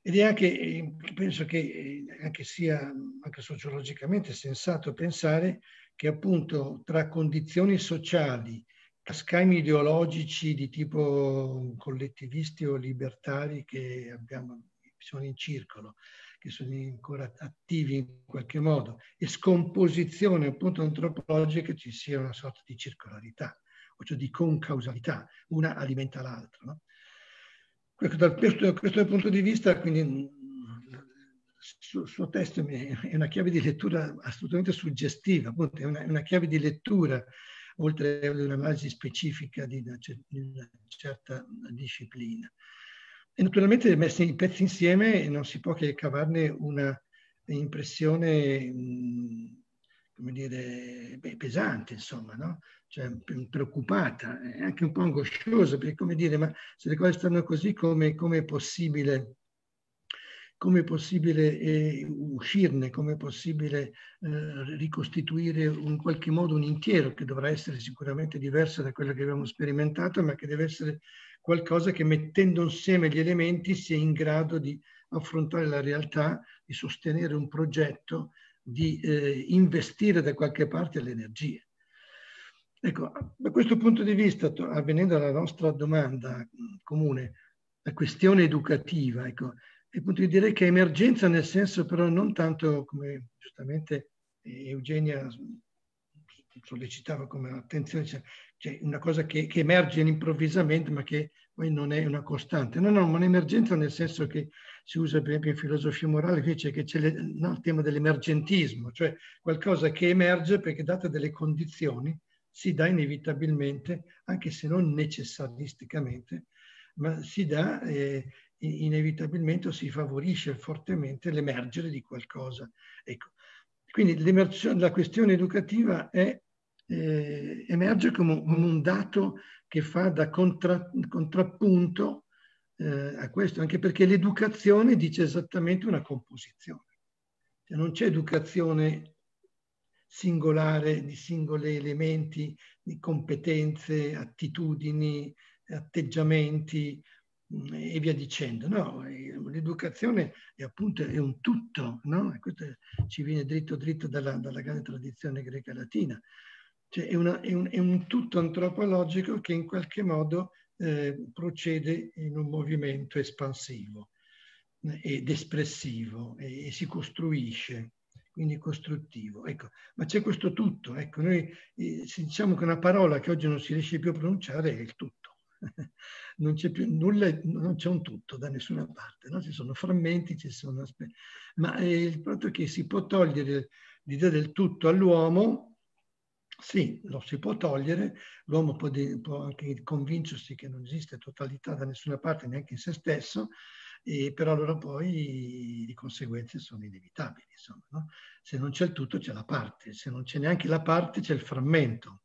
Ed è anche, eh, penso che eh, anche sia anche sociologicamente sensato pensare che appunto tra condizioni sociali scambi ideologici di tipo collettivisti o libertari che abbiamo, sono in circolo, che sono ancora attivi in qualche modo, e scomposizione appunto antropologica ci sia una sorta di circolarità, o cioè di concausalità, una alimenta l'altra. No? Ecco, da questo, questo punto di vista, quindi mm, il suo testo è una chiave di lettura assolutamente suggestiva, appunto è una, una chiave di lettura oltre ad un'analisi specifica di una, certa disciplina. E naturalmente messi i pezzi insieme non si può che cavarne una impressione, mm, come dire, beh, pesante, insomma, no? cioè, mm, preoccupata, eh, anche un po' angosciosa, perché come dire, ma se le cose stanno così, come, come è possibile come è possibile eh, uscirne, come è possibile eh, ricostituire in qualche modo un intero che dovrà essere sicuramente diverso da quello che abbiamo sperimentato, ma che deve essere qualcosa che mettendo insieme gli elementi sia in grado di affrontare la realtà, di sostenere un progetto, di eh, investire da qualche parte le energie. Ecco, da questo punto di vista, avvenendo alla nostra domanda comune, la questione educativa, ecco, appunto io direi che è emergenza nel senso però non tanto come giustamente eh, Eugenia sollecitava come attenzione, cioè, cioè una cosa che, che emerge improvvisamente ma che poi non è una costante. No, no, ma un'emergenza nel senso che si usa per esempio in filosofia morale, qui c'è, che c'è le, no, il tema dell'emergentismo, cioè qualcosa che emerge perché date delle condizioni si dà inevitabilmente, anche se non necessaristicamente, ma si dà eh, inevitabilmente si favorisce fortemente l'emergere di qualcosa. Ecco. Quindi la questione educativa è, eh, emerge come un dato che fa da contra, contrappunto eh, a questo, anche perché l'educazione dice esattamente una composizione. Cioè non c'è educazione singolare di singoli elementi, di competenze, attitudini, atteggiamenti, Mm, e via dicendo. No, l'educazione è appunto è un tutto, no? questo ci viene dritto dritto dalla, dalla grande tradizione greca latina. Cioè è, una, è, un, è, un, tutto antropologico che in qualche modo eh, procede in un movimento espansivo eh, ed espressivo e, e si costruisce quindi costruttivo. Ecco, ma c'è questo tutto, ecco, noi eh, diciamo che una parola che oggi non si riesce più a pronunciare è il tutto. non c'è più nulla, non c'è un tutto da nessuna parte, no? ci sono frammenti, ci sono aspetti. Ma è eh, il fatto che si può togliere l'idea del tutto all'uomo, sì, lo si può togliere, l'uomo può, può, anche convincersi che non esiste totalità da nessuna parte, neanche in se stesso, e però allora poi le conseguenze sono inevitabili. Insomma, no? Se non c'è il tutto c'è la parte, se non c'è neanche la parte c'è il frammento.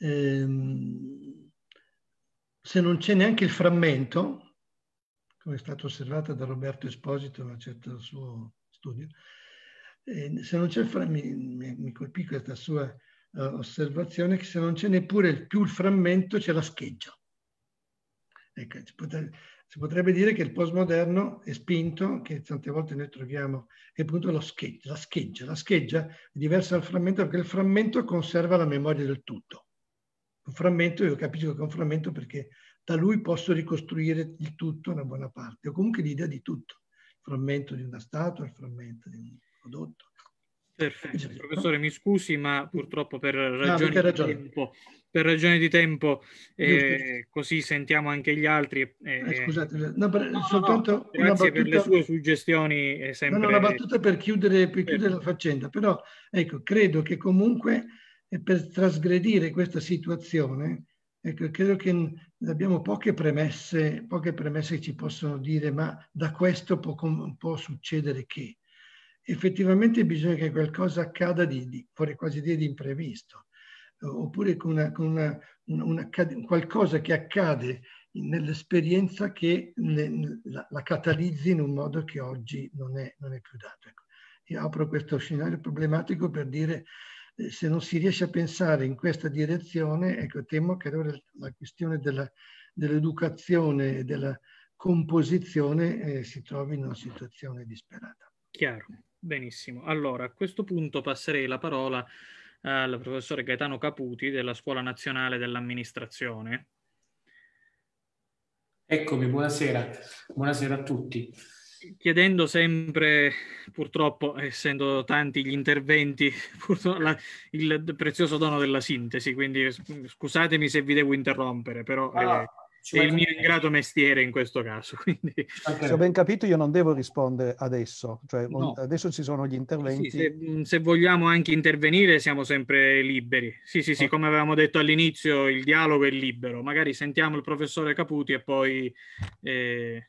Ehm, se non c'è neanche il frammento, come è stato osservato da Roberto Esposito in un certo suo studio, eh, se non c'è il frammento, mi, mi colpì questa sua uh, osservazione, che se non c'è neppure il, più il frammento c'è la scheggia. Ecco, si potrebbe, si potrebbe dire che il postmoderno è spinto, che tante volte noi troviamo, è appunto lo scheggia, la scheggia. La scheggia è diversa dal frammento perché il frammento conserva la memoria del tutto un frammento, io capisco che è un frammento perché da lui posso ricostruire il tutto, una buona parte, o comunque l'idea di tutto, il frammento di una statua, il frammento di un prodotto. Perfetto, professore, mi scusi, ma purtroppo per ragioni, no, Di, tempo, per ragioni di tempo, eh, così sentiamo anche gli altri. Eh, eh, eh. scusate, eh, no, per, no, soltanto grazie battuta, per le sue suggestioni. Sempre... una battuta per chiudere, per chiudere la faccenda, però ecco, credo che comunque e per trasgredire questa situazione, ecco, credo che abbiamo poche premesse, poche premesse che ci possono dire, ma da questo può, può succedere che. Effettivamente bisogna che qualcosa accada di, di vorrei quasi dire, di imprevisto, oppure con, una, con una, una, qualcosa che accade nell'esperienza che ne, la, la, catalizzi in un modo che oggi non è, non è più dato. Ecco. Io apro questo scenario problematico per dire se non si riesce a pensare in questa direzione, ecco, temo che allora la questione dell'educazione e della composizione eh, si trovi in una situazione disperata. Chiaro, benissimo. Allora, a questo punto passerei la parola eh, al professore Gaetano Caputi della Scuola Nazionale dell'Amministrazione. Eccomi, buonasera. Buonasera a tutti chiedendo sempre, purtroppo, essendo tanti gli interventi, la, il prezioso dono della sintesi, quindi scusatemi se vi devo interrompere, però ah, eh, è il mio ingrato mestiere in questo caso. Quindi... Se ho ben capito io non devo rispondere adesso, cioè, no. adesso ci sono gli interventi. Sì, se, se, vogliamo anche intervenire siamo sempre liberi. Sì, sì, sì, okay. come avevamo detto all'inizio il dialogo è libero, magari sentiamo il professore Caputi e poi... Eh,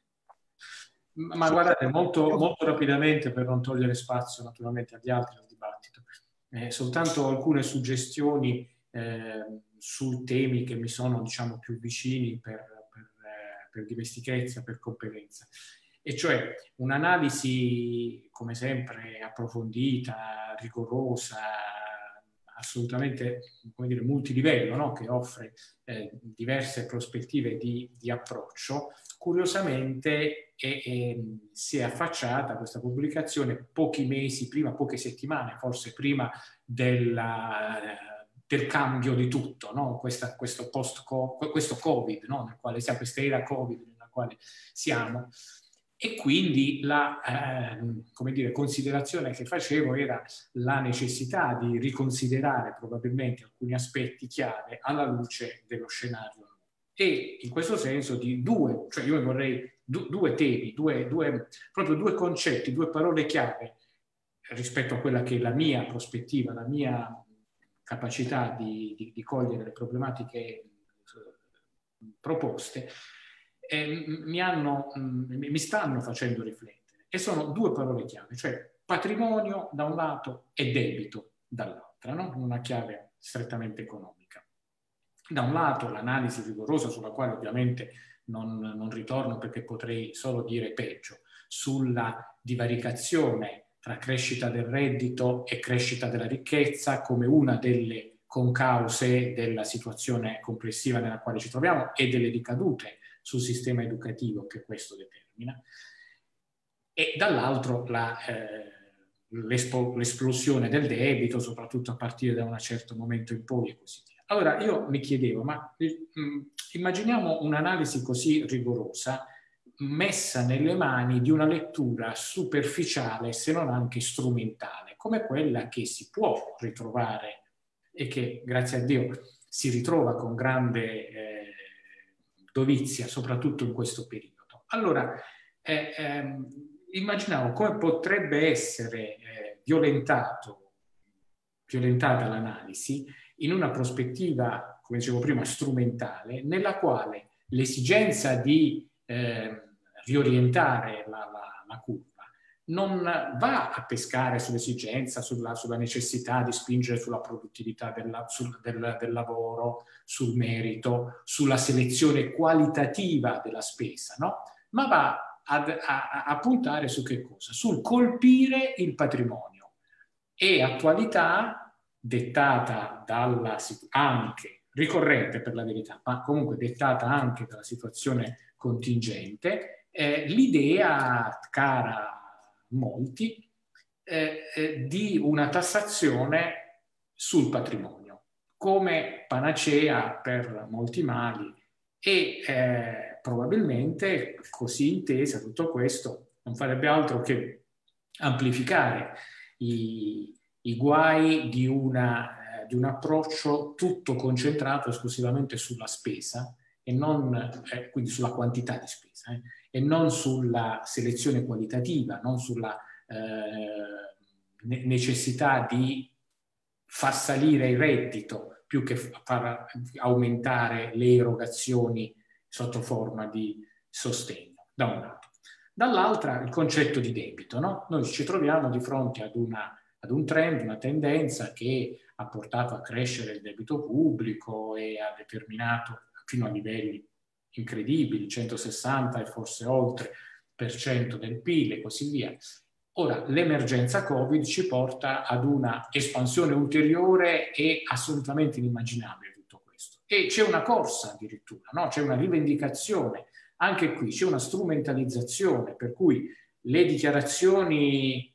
ma guardate, molto, molto, rapidamente, per non togliere spazio naturalmente agli altri al dibattito, eh, soltanto alcune suggestioni eh, su temi che mi sono diciamo, più vicini per, per, eh, per dimestichezza, per competenza. E cioè un'analisi, come sempre, approfondita, rigorosa, assolutamente come dire, multilivello, no? che offre eh, diverse prospettive di, di approccio, curiosamente e, e, si è affacciata questa pubblicazione pochi mesi prima, poche settimane, forse prima della, del cambio di tutto, no? questa, questo, post questo Covid, no? nel quale siamo, questa era Covid nella quale siamo. E quindi la eh, dire, considerazione che facevo era la necessità di riconsiderare probabilmente alcuni aspetti chiave alla luce dello scenario. E in questo senso di due, cioè io vorrei due temi, due, due, proprio due concetti, due parole chiave rispetto a quella che è la mia prospettiva, la mia capacità di, di, di cogliere le problematiche eh, proposte, eh, mi, hanno, mi stanno facendo riflettere. E sono due parole chiave, cioè patrimonio da un lato e debito dall'altra, no? una chiave strettamente economica. Da un lato l'analisi rigorosa sulla quale ovviamente non, non ritorno perché potrei solo dire peggio, sulla divaricazione tra crescita del reddito e crescita della ricchezza come una delle concause della situazione complessiva nella quale ci troviamo e delle ricadute sul sistema educativo che questo determina, e dall'altro la, eh, l'esplosione del debito, soprattutto a partire da un certo momento in poi e così via. Allora io mi chiedevo, ma eh, mm, immaginiamo un'analisi così rigorosa messa nelle mani di una lettura superficiale, se non anche strumentale, come quella che si può ritrovare e che, grazie a Dio, si ritrova con grande eh, dovizia, soprattutto in questo periodo. Allora, eh, eh, immaginavo come potrebbe essere eh, violentato, violentata l'analisi in una prospettiva, come dicevo prima, strumentale, nella quale l'esigenza di eh, riorientare la, la, la, curva non va a pescare sull'esigenza, sulla, sulla necessità di spingere sulla produttività della, sul, del, del lavoro, sul merito, sulla selezione qualitativa della spesa, no? ma va ad, a, a, puntare su che cosa? Sul colpire il patrimonio e attualità dettata dalla, anche ricorrente per la verità, ma comunque dettata anche dalla situazione contingente, eh, l'idea cara a molti eh, eh, di una tassazione sul patrimonio come panacea per molti mali e eh, probabilmente così intesa tutto questo non farebbe altro che amplificare i, i guai di, una, eh, di un approccio tutto concentrato esclusivamente sulla spesa e non, eh, quindi sulla quantità di spesa eh, e non sulla selezione qualitativa, non sulla eh, necessità di far salire il reddito più che far aumentare le erogazioni sotto forma di sostegno, da un lato. Dall'altra il concetto di debito. No? Noi ci troviamo di fronte ad una ad un trend, una tendenza che ha portato a crescere il debito pubblico e ha determinato fino a livelli incredibili, 160 e forse oltre per cento del PIL e così via. Ora, l'emergenza Covid ci porta ad una espansione ulteriore e assolutamente inimmaginabile tutto questo. E c'è una corsa addirittura, no? c'è una rivendicazione, anche qui c'è una strumentalizzazione, per cui le dichiarazioni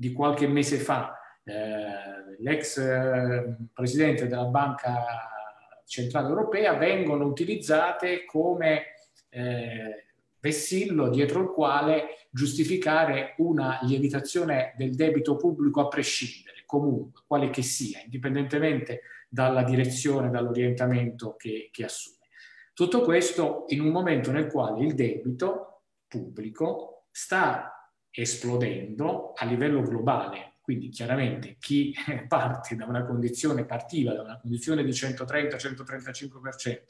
di qualche mese fa, eh, l'ex eh, presidente della Banca Centrale Europea, vengono utilizzate come eh, vessillo dietro il quale giustificare una lievitazione del debito pubblico a prescindere, comunque, quale che sia, indipendentemente dalla direzione, dall'orientamento che, che assume. Tutto questo in un momento nel quale il debito pubblico sta esplodendo a livello globale. Quindi chiaramente chi parte da una condizione, partiva da una condizione di 130-135%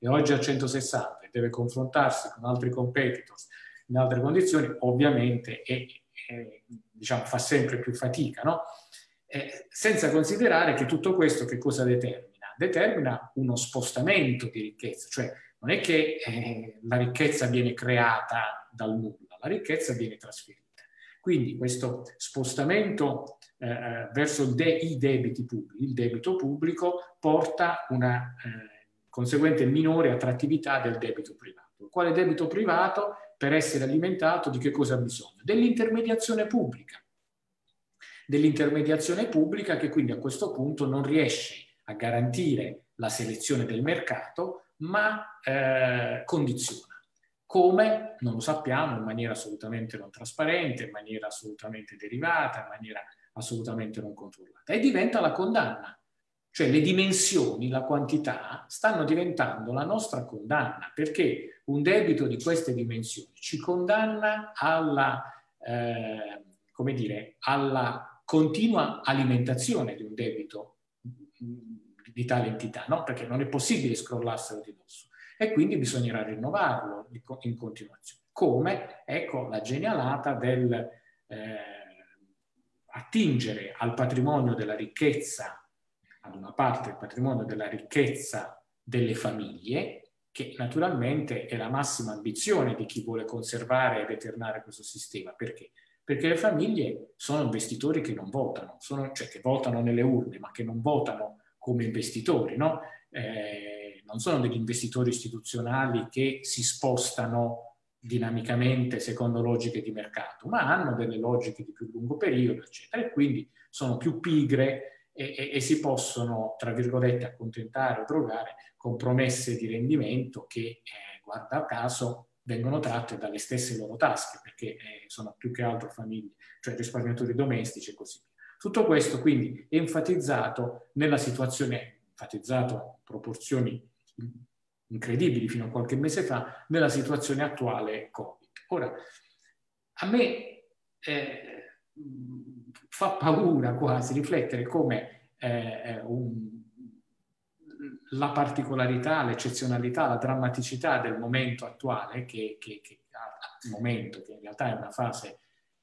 e oggi a 160 e deve confrontarsi con altri competitors in altre condizioni, ovviamente è, è, diciamo, fa sempre più fatica, no? eh, senza considerare che tutto questo che cosa determina? Determina uno spostamento di ricchezza, cioè non è che eh, la ricchezza viene creata dal nulla, la ricchezza viene trasferita. Quindi questo spostamento eh, eh verso de, i debiti pubblici, il debito pubblico, porta una eh, conseguente minore attrattività del debito privato. quale debito privato, per essere alimentato, di che cosa ha bisogno? Dell'intermediazione pubblica. Dell'intermediazione pubblica che quindi a questo punto non riesce a garantire la selezione del mercato, ma eh, condiziona come? Non lo sappiamo, in maniera assolutamente non trasparente, in maniera assolutamente derivata, in maniera assolutamente non controllata. E diventa la condanna. Cioè le dimensioni, la quantità, stanno diventando la nostra condanna, perché un debito di queste dimensioni ci condanna alla, eh, come dire, alla continua alimentazione di un debito mm, di tale entità, no? perché non è possibile scrollarselo di dosso e quindi bisognerà rinnovarlo in continuazione. Come? Ecco la genialata del eh, attingere al patrimonio della ricchezza, ad una parte del patrimonio della ricchezza delle famiglie, che naturalmente è la massima ambizione di chi vuole conservare ed eternare questo sistema. Perché? Perché le famiglie sono investitori che non votano, sono, cioè che votano nelle urne, ma che non votano come investitori, no? Eh, non sono degli investitori istituzionali che si spostano dinamicamente secondo logiche di mercato, ma hanno delle logiche di più lungo periodo, eccetera, e quindi sono più pigre e, e, e si possono, tra virgolette, accontentare o drogare con promesse di rendimento che, eh, guarda caso, vengono tratte dalle stesse loro tasche, perché eh, sono più che altro famiglie, cioè risparmiatori domestici e così via. Tutto questo quindi è enfatizzato nella situazione, enfatizzato in proporzioni incredibili fino a qualche mese fa nella situazione attuale Covid. Ora, a me eh, fa paura quasi riflettere come eh, eh un, la particolarità, l'eccezionalità, la drammaticità del momento attuale, che, che, che, ah, momento, che in realtà è una fase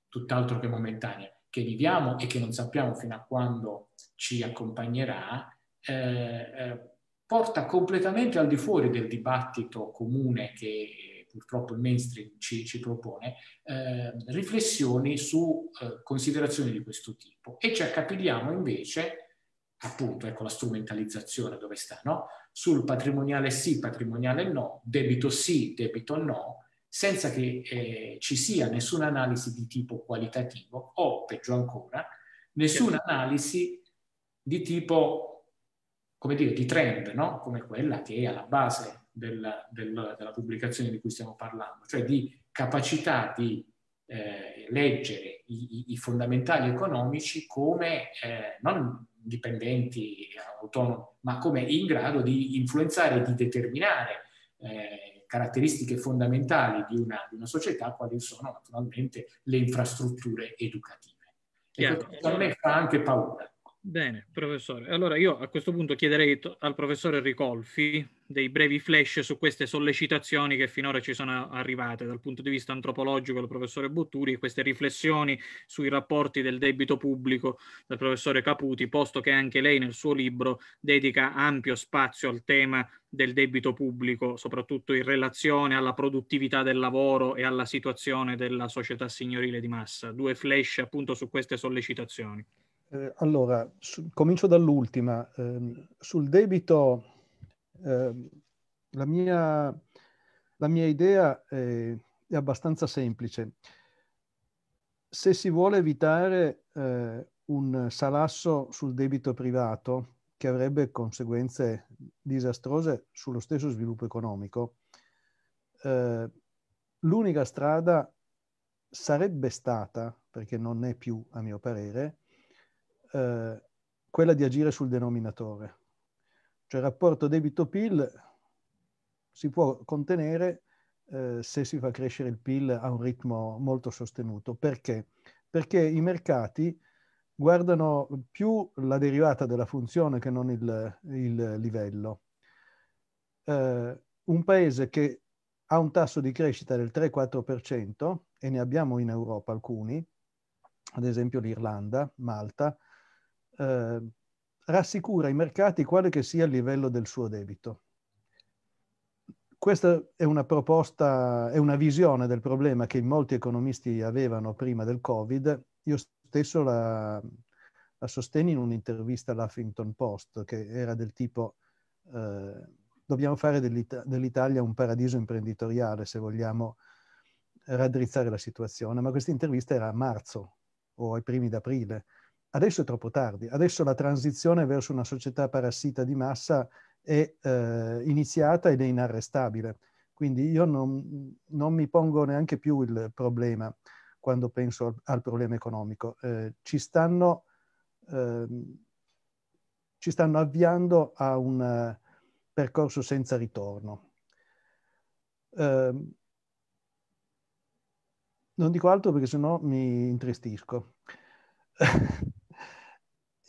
tutt'altro che momentanea, che viviamo e che non sappiamo fino a quando ci accompagnerà, eh, eh porta completamente al di fuori del dibattito comune che purtroppo il mainstream ci, ci propone, eh, riflessioni su eh, considerazioni di questo tipo e ci accapigliamo invece, appunto, ecco la strumentalizzazione dove sta, no? Sul patrimoniale sì, patrimoniale no, debito sì, debito no, senza che eh, ci sia nessuna analisi di tipo qualitativo o, peggio ancora, nessuna analisi di tipo come dire, di trend, no? come quella che è alla base del, del, della pubblicazione di cui stiamo parlando, cioè di capacità di eh, leggere i, i, fondamentali economici come eh, non dipendenti autonomi, ma come in grado di influenzare, di determinare eh, caratteristiche fondamentali di una, di una, società, quali sono naturalmente le infrastrutture educative. E questo a me fa anche paura Bene, professore. Allora io a questo punto chiederei to- al professore Ricolfi dei brevi flash su queste sollecitazioni che finora ci sono arrivate dal punto di vista antropologico dal professore Botturi e queste riflessioni sui rapporti del debito pubblico del professore Caputi, posto che anche lei nel suo libro dedica ampio spazio al tema del debito pubblico, soprattutto in relazione alla produttività del lavoro e alla situazione della società signorile di massa. Due flash appunto su queste sollecitazioni. Eh, allora, su, comincio dall'ultima. Eh, sul debito, ehm, la mia, la, mia, idea è, è, abbastanza semplice. Se si vuole evitare eh, un salasso sul debito privato, che avrebbe conseguenze disastrose sullo stesso sviluppo economico, eh, l'unica strada sarebbe stata, perché non è più a mio parere, eh, quella di agire sul denominatore. Cioè il rapporto debito-PIL si può contenere eh, se si fa crescere il PIL a un ritmo molto sostenuto. Perché? Perché i mercati guardano più la derivata della funzione che non il, il livello. Eh, un paese che ha un tasso di crescita del 3-4%, e ne abbiamo in Europa alcuni, ad esempio l'Irlanda, Malta, Ehm, rassicura i mercati quale che sia il livello del suo debito. Questa è una proposta, è una visione del problema che molti economisti avevano prima del Covid. Io stesso la, la sostenni in un'intervista all'Huffington Post che era del tipo eh, dobbiamo fare dell'It- dell'Italia un paradiso imprenditoriale se vogliamo raddrizzare la situazione, ma questa intervista era a marzo o ai primi d'aprile Adesso è troppo tardi, adesso la transizione verso una società parassita di massa è eh, iniziata ed è inarrestabile. Quindi io non, non, mi pongo neanche più il problema quando penso al, al problema economico. Eh, ci, stanno, eh, ci, stanno, avviando a un eh, percorso senza ritorno. Ehm, non dico altro perché sennò mi intristisco.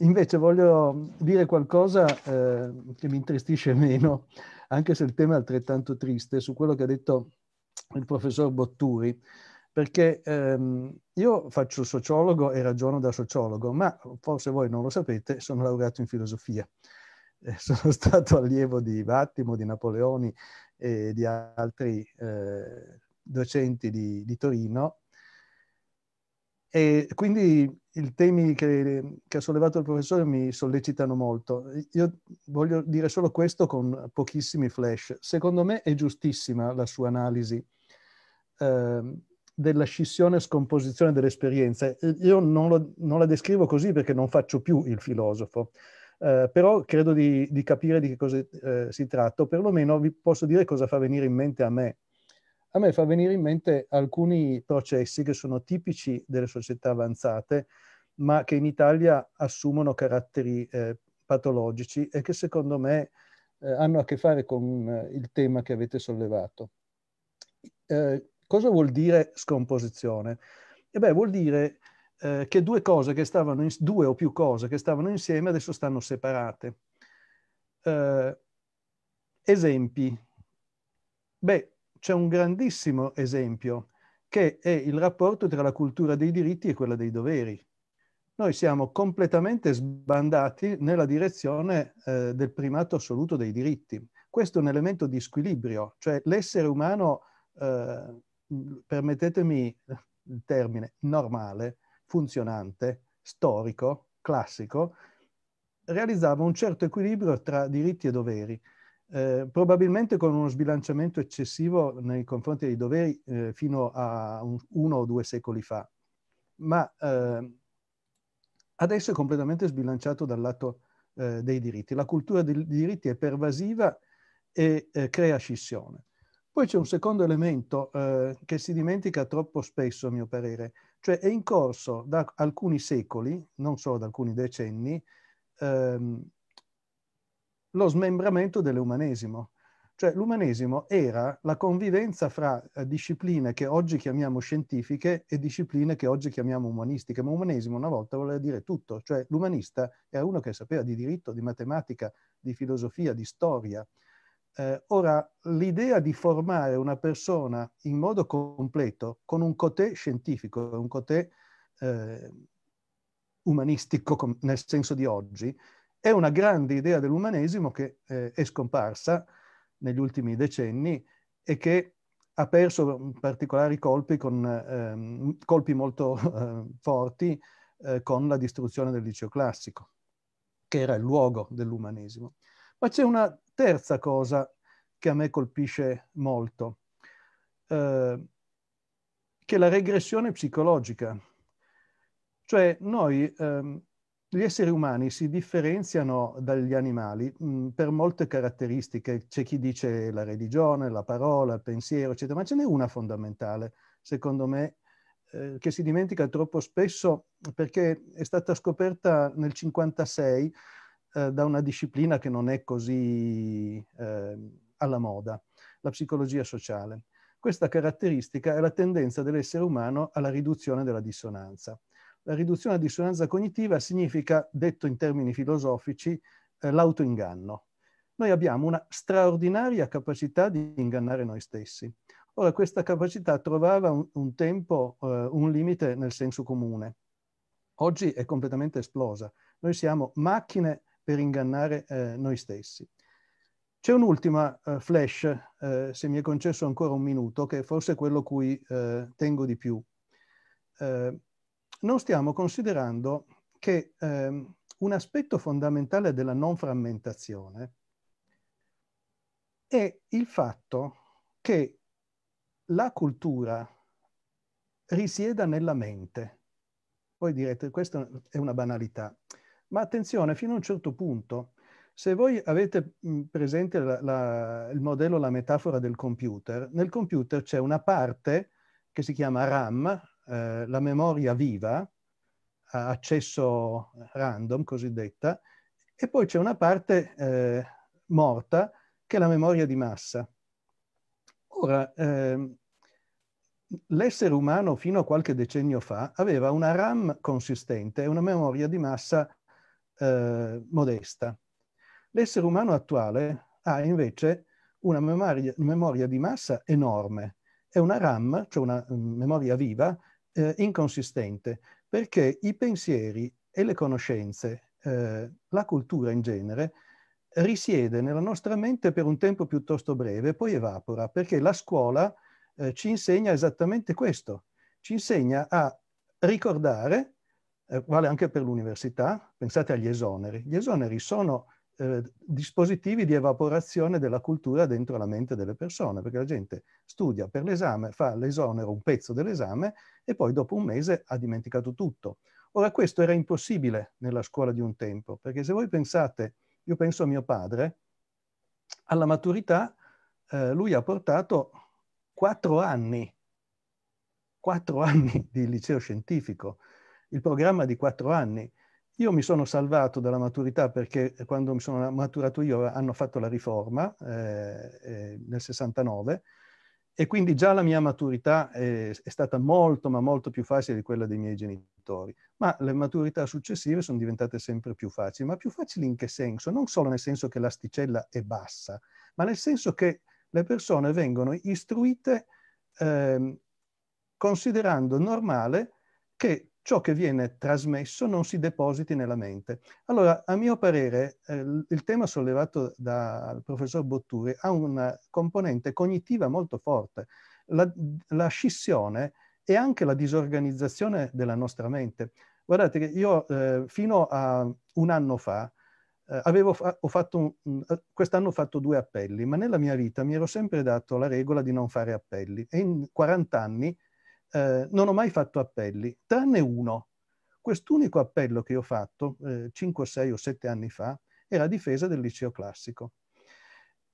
Invece voglio dire qualcosa eh, che mi intristisce meno, anche se il tema è altrettanto triste, su quello che ha detto il professor Botturi, perché ehm, io faccio sociologo e ragiono da sociologo, ma forse voi non lo sapete, sono laureato in filosofia. Eh, sono stato allievo di Vattimo, di Napoleoni e di altri eh, docenti di, di Torino e quindi i temi che, che, ha sollevato il professore mi sollecitano molto. Io voglio dire solo questo con pochissimi flash. Secondo me è giustissima la sua analisi eh, della scissione e scomposizione delle esperienze. Io non, lo, non, la descrivo così perché non faccio più il filosofo, eh, però credo di, di, capire di che cosa eh, si tratta, o perlomeno vi posso dire cosa fa venire in mente a me a me fa venire in mente alcuni processi che sono tipici delle società avanzate, ma che in Italia assumono caratteri eh, patologici e che secondo me eh, hanno a che fare con eh, il tema che avete sollevato. Eh, cosa vuol dire scomposizione? E beh, vuol dire eh, che due, cose che stavano in, due o più cose che stavano insieme adesso stanno separate. Eh, esempi. Beh, c'è un grandissimo esempio che è il rapporto tra la cultura dei diritti e quella dei doveri. Noi siamo completamente sbandati nella direzione eh, del primato assoluto dei diritti. Questo è un elemento di squilibrio, cioè l'essere umano, eh, permettetemi il termine, normale, funzionante, storico, classico, realizzava un certo equilibrio tra diritti e doveri eh, probabilmente con uno sbilanciamento eccessivo nei confronti dei doveri eh, fino a un, uno o due secoli fa, ma eh, adesso è completamente sbilanciato dal lato eh, dei diritti. La cultura dei diritti è pervasiva e eh, crea scissione. Poi c'è un secondo elemento eh, che si dimentica troppo spesso, a mio parere, cioè è in corso da alcuni secoli, non solo da alcuni decenni, ehm, lo smembramento dell'umanesimo. Cioè l'umanesimo era la convivenza fra eh, discipline che oggi chiamiamo scientifiche e discipline che oggi chiamiamo umanistiche, ma umanesimo una volta voleva dire tutto, cioè l'umanista era uno che sapeva di diritto, di matematica, di filosofia, di storia. Eh, ora, l'idea di formare una persona in modo completo con un cotè scientifico, un cotè eh, umanistico nel senso di oggi, è una grande idea dell'umanesimo che eh, è scomparsa negli ultimi decenni e che ha perso particolari colpi, con, ehm, colpi molto eh, forti eh, con la distruzione del liceo classico, che era il luogo dell'umanesimo. Ma c'è una terza cosa che a me colpisce molto, eh, che è la regressione psicologica. Cioè noi ehm, gli esseri umani si differenziano dagli animali mh, mm, per molte caratteristiche. C'è chi dice la religione, la parola, il pensiero, eccetera, ma ce n'è una fondamentale, secondo me, eh, che si dimentica troppo spesso perché è stata scoperta nel 1956 eh, da una disciplina che non è così eh, alla moda, la psicologia sociale. Questa caratteristica è la tendenza dell'essere umano alla riduzione della dissonanza. La riduzione della dissonanza cognitiva significa, detto in termini filosofici, eh, l'autoinganno. Noi abbiamo una straordinaria capacità di ingannare noi stessi. Ora, questa capacità trovava un, un tempo eh, un limite nel senso comune. Oggi è completamente esplosa. Noi siamo macchine per ingannare eh, noi stessi. C'è un'ultima eh, flash, eh, se mi è concesso ancora un minuto, che è forse quello cui eh, tengo di più. Eh, non stiamo considerando che ehm, un aspetto fondamentale della non frammentazione è il fatto che la cultura risieda nella mente. Voi direte, questa è una banalità, ma attenzione, fino a un certo punto, se voi avete presente la, la, il modello, la metafora del computer, nel computer c'è una parte che si chiama RAM, eh, la memoria viva, a accesso random cosiddetta, e poi c'è una parte eh, morta che è la memoria di massa. Ora, eh, l'essere umano fino a qualche decennio fa aveva una RAM consistente e una memoria di massa eh, modesta. L'essere umano attuale ha invece una memoria, memoria, di massa enorme e una RAM, cioè una mm, memoria viva, eh, inconsistente, perché i pensieri e le conoscenze, eh, la cultura in genere, risiede nella nostra mente per un tempo piuttosto breve, poi evapora, perché la scuola eh, ci insegna esattamente questo, ci insegna a ricordare, eh, vale anche per l'università, pensate agli esoneri, gli esoneri sono eh, dispositivi di evaporazione della cultura dentro la mente delle persone, perché la gente studia per l'esame, fa l'esonero un pezzo dell'esame e poi dopo un mese ha dimenticato tutto. Ora questo era impossibile nella scuola di un tempo, perché se voi pensate, io penso a mio padre, alla maturità eh, lui ha portato quattro anni, quattro anni di liceo scientifico, il programma di quattro anni, io mi sono salvato dalla maturità perché eh, quando mi sono maturato io eh, hanno fatto la riforma eh, eh nel 69 e quindi già la mia maturità è, è, stata molto ma molto più facile di quella dei miei genitori, ma le maturità successive sono diventate sempre più facili, ma più facili in che senso? Non solo nel senso che l'asticella è bassa, ma nel senso che le persone vengono istruite eh, considerando normale che ciò che viene trasmesso non si depositi nella mente. Allora, a mio parere, eh, il tema sollevato dal professor Botturi ha una componente cognitiva molto forte. La, la scissione e anche la disorganizzazione della nostra mente. Guardate che io eh, fino a un anno fa eh, avevo fa ho fatto eh, quest'anno ho fatto due appelli, ma nella mia vita mi ero sempre dato la regola di non fare appelli e in 40 anni eh, non ho mai fatto appelli, tranne uno. Quest'unico appello che ho fatto, eh, 5, 6 o 7 anni fa, era a difesa del liceo classico.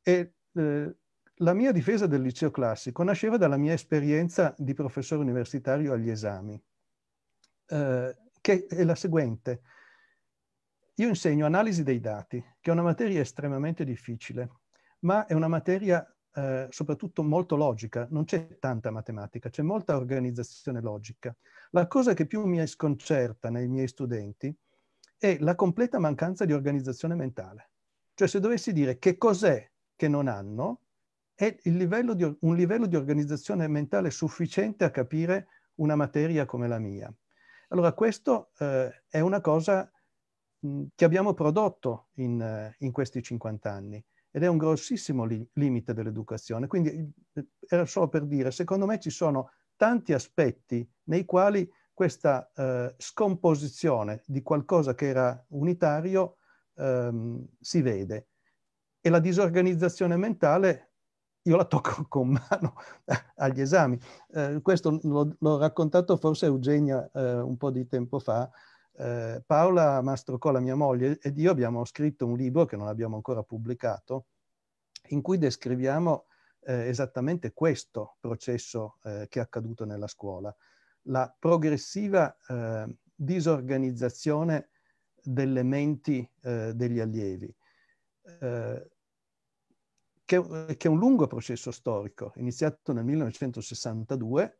E eh, la mia difesa del liceo classico nasceva dalla mia esperienza di professore universitario agli esami, eh, che è la seguente. Io insegno analisi dei dati, che è una materia estremamente difficile, ma è una materia eh, soprattutto molto logica, non c'è tanta matematica, c'è molta organizzazione logica. La cosa che più mi sconcerta nei miei studenti è la completa mancanza di organizzazione mentale. Cioè se dovessi dire che cos'è che non hanno, è livello di, un livello di organizzazione mentale sufficiente a capire una materia come la mia. Allora questo eh, è una cosa mh, che abbiamo prodotto in, eh, in questi 50 anni ed è un grossissimo li limite dell'educazione. Quindi era eh, eh, solo per dire, secondo me ci sono tanti aspetti nei quali questa eh, scomposizione di qualcosa che era unitario ehm, si vede. E la disorganizzazione mentale io la tocco con mano agli esami. Eh, questo l'ho raccontato forse Eugenia eh, un po' di tempo fa, eh, Paola Mastrocola, mia moglie, ed io abbiamo scritto un libro che non abbiamo ancora pubblicato, in cui descriviamo eh, esattamente questo processo eh, che è accaduto nella scuola, la progressiva eh, disorganizzazione delle menti eh, degli allievi, che, che, è un lungo processo storico, iniziato nel 1962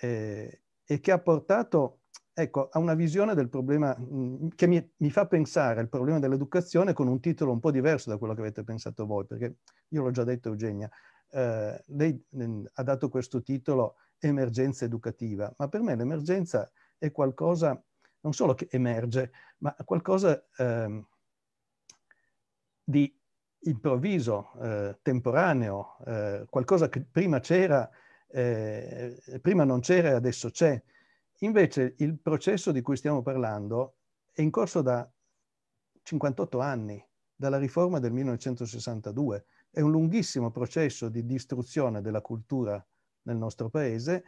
e che ha portato ecco, ha una visione del problema mh, che mi, mi, fa pensare al problema dell'educazione con un titolo un po' diverso da quello che avete pensato voi, perché io l'ho già detto Eugenia, eh, lei mh, ha dato questo titolo emergenza educativa, ma per me l'emergenza è qualcosa, non solo che emerge, ma qualcosa eh, di improvviso, eh, temporaneo, eh, qualcosa che prima c'era, eh, prima non c'era e adesso c'è Invece il processo di cui stiamo parlando è in corso da 58 anni, dalla riforma del 1962. È un lunghissimo processo di distruzione della cultura nel nostro paese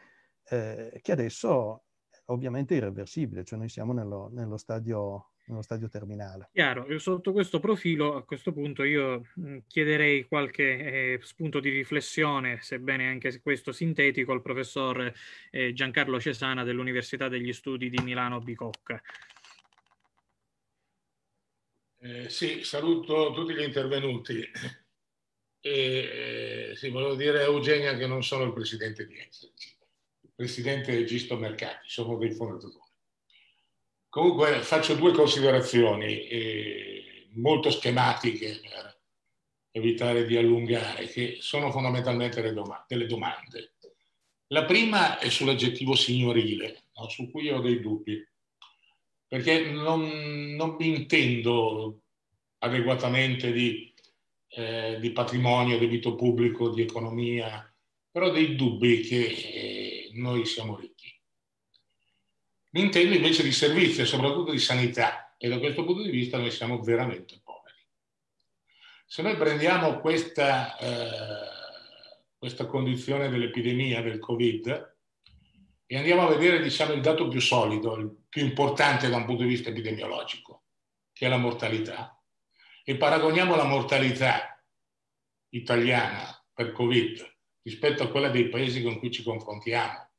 eh, che adesso ovviamente è irreversibile, cioè noi siamo nello, nello stadio uno stadio terminale. Chiaro, sotto questo profilo a questo punto io mm, chiederei qualche eh, spunto di riflessione, sebbene anche questo sintetico, al professor eh, Giancarlo Cesana dell'Università degli Studi di Milano Bicocca. Eh, sì, saluto tutti gli intervenuti. E, eh, sì, volevo dire a Eugenia che non sono il presidente di Exit, il presidente è Gisto Mercati, sono dei fondatori. Comunque faccio due considerazioni eh, molto schematiche per evitare di allungare, che sono fondamentalmente doma- delle domande. La prima è sull'aggettivo signorile, no? su cui ho dei dubbi, perché non, non mi intendo adeguatamente di, eh, di, patrimonio, debito pubblico, di economia, però dei dubbi che eh, noi siamo ricchi Nintendo invece di servizi e soprattutto di sanità e da questo punto di vista noi siamo veramente poveri. Se noi prendiamo questa, eh, questa condizione dell'epidemia del Covid e andiamo a vedere diciamo, il dato più solido, il più importante da un punto di vista epidemiologico, che è la mortalità, e paragoniamo la mortalità italiana per Covid rispetto a quella dei paesi con cui ci confrontiamo,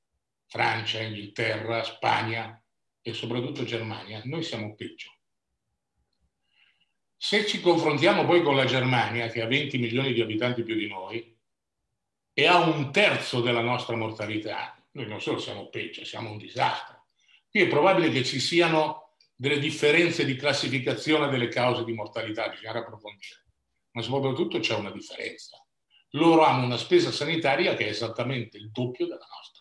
Francia, Inghilterra, Spagna e soprattutto Germania, noi siamo peggio. Se ci confrontiamo poi con la Germania, che ha 20 milioni di abitanti più di noi e ha un terzo della nostra mortalità, noi non solo siamo peggio, siamo un disastro. Qui è probabile che ci siano delle differenze di classificazione delle cause di mortalità, bisogna approfondire, ma soprattutto c'è una differenza. Loro hanno una spesa sanitaria che è esattamente il doppio della nostra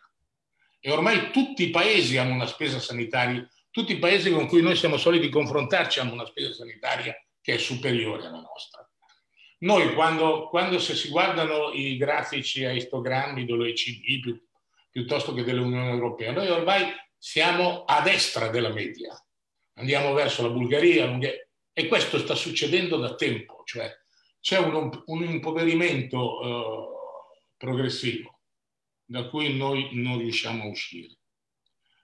e ormai tutti i paesi hanno una spesa sanitaria, tutti i paesi con cui noi siamo soliti confrontarci hanno una spesa sanitaria che è superiore alla nostra. Noi quando, quando se si guardano i grafici a istogrammi dell'OECD pi, piuttosto che dell'Unione Europea, noi ormai siamo a destra della media, andiamo verso la Bulgaria e questo sta succedendo da tempo, cioè c'è un, un impoverimento eh, progressivo da cui noi non riusciamo a uscire,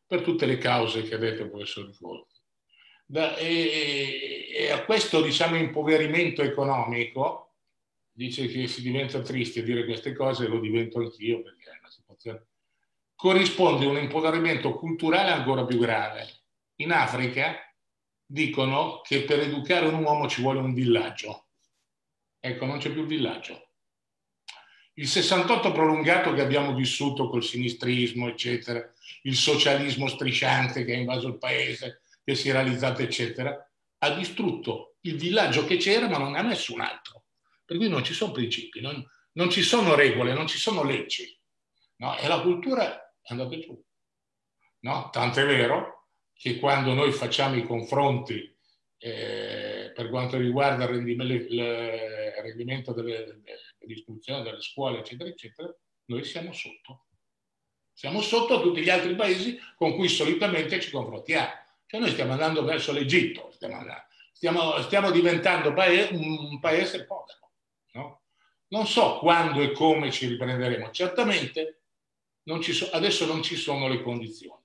per tutte le cause che ha detto il professor Ricolfi. e, e, a questo diciamo impoverimento economico, dice che si diventa triste dire queste cose, lo divento anch'io perché è una situazione, corrisponde un impoverimento culturale ancora più grave. In Africa dicono che per educare un uomo ci vuole un villaggio. Ecco, non c'è più il villaggio il 68 prolungato che abbiamo vissuto col sinistrismo, eccetera, il socialismo strisciante che ha invaso il paese, che si è realizzato, eccetera, ha distrutto il villaggio che c'era ma non ha nessun altro. Per cui non ci sono principi, non, non ci sono regole, non ci sono leggi. No? E la cultura è andata giù. No? Tant'è vero che quando noi facciamo i confronti eh, per quanto riguarda il rendimento, il rendimento delle, dell'istruzione, delle scuole, eccetera, eccetera, noi siamo sotto. Siamo sotto a tutti gli altri paesi con cui solitamente ci confrontiamo. Cioè noi stiamo andando verso l'Egitto, stiamo, stiamo, stiamo diventando paese, un paese povero. No? Non so quando e come ci riprenderemo, certamente non so, adesso non ci sono le condizioni.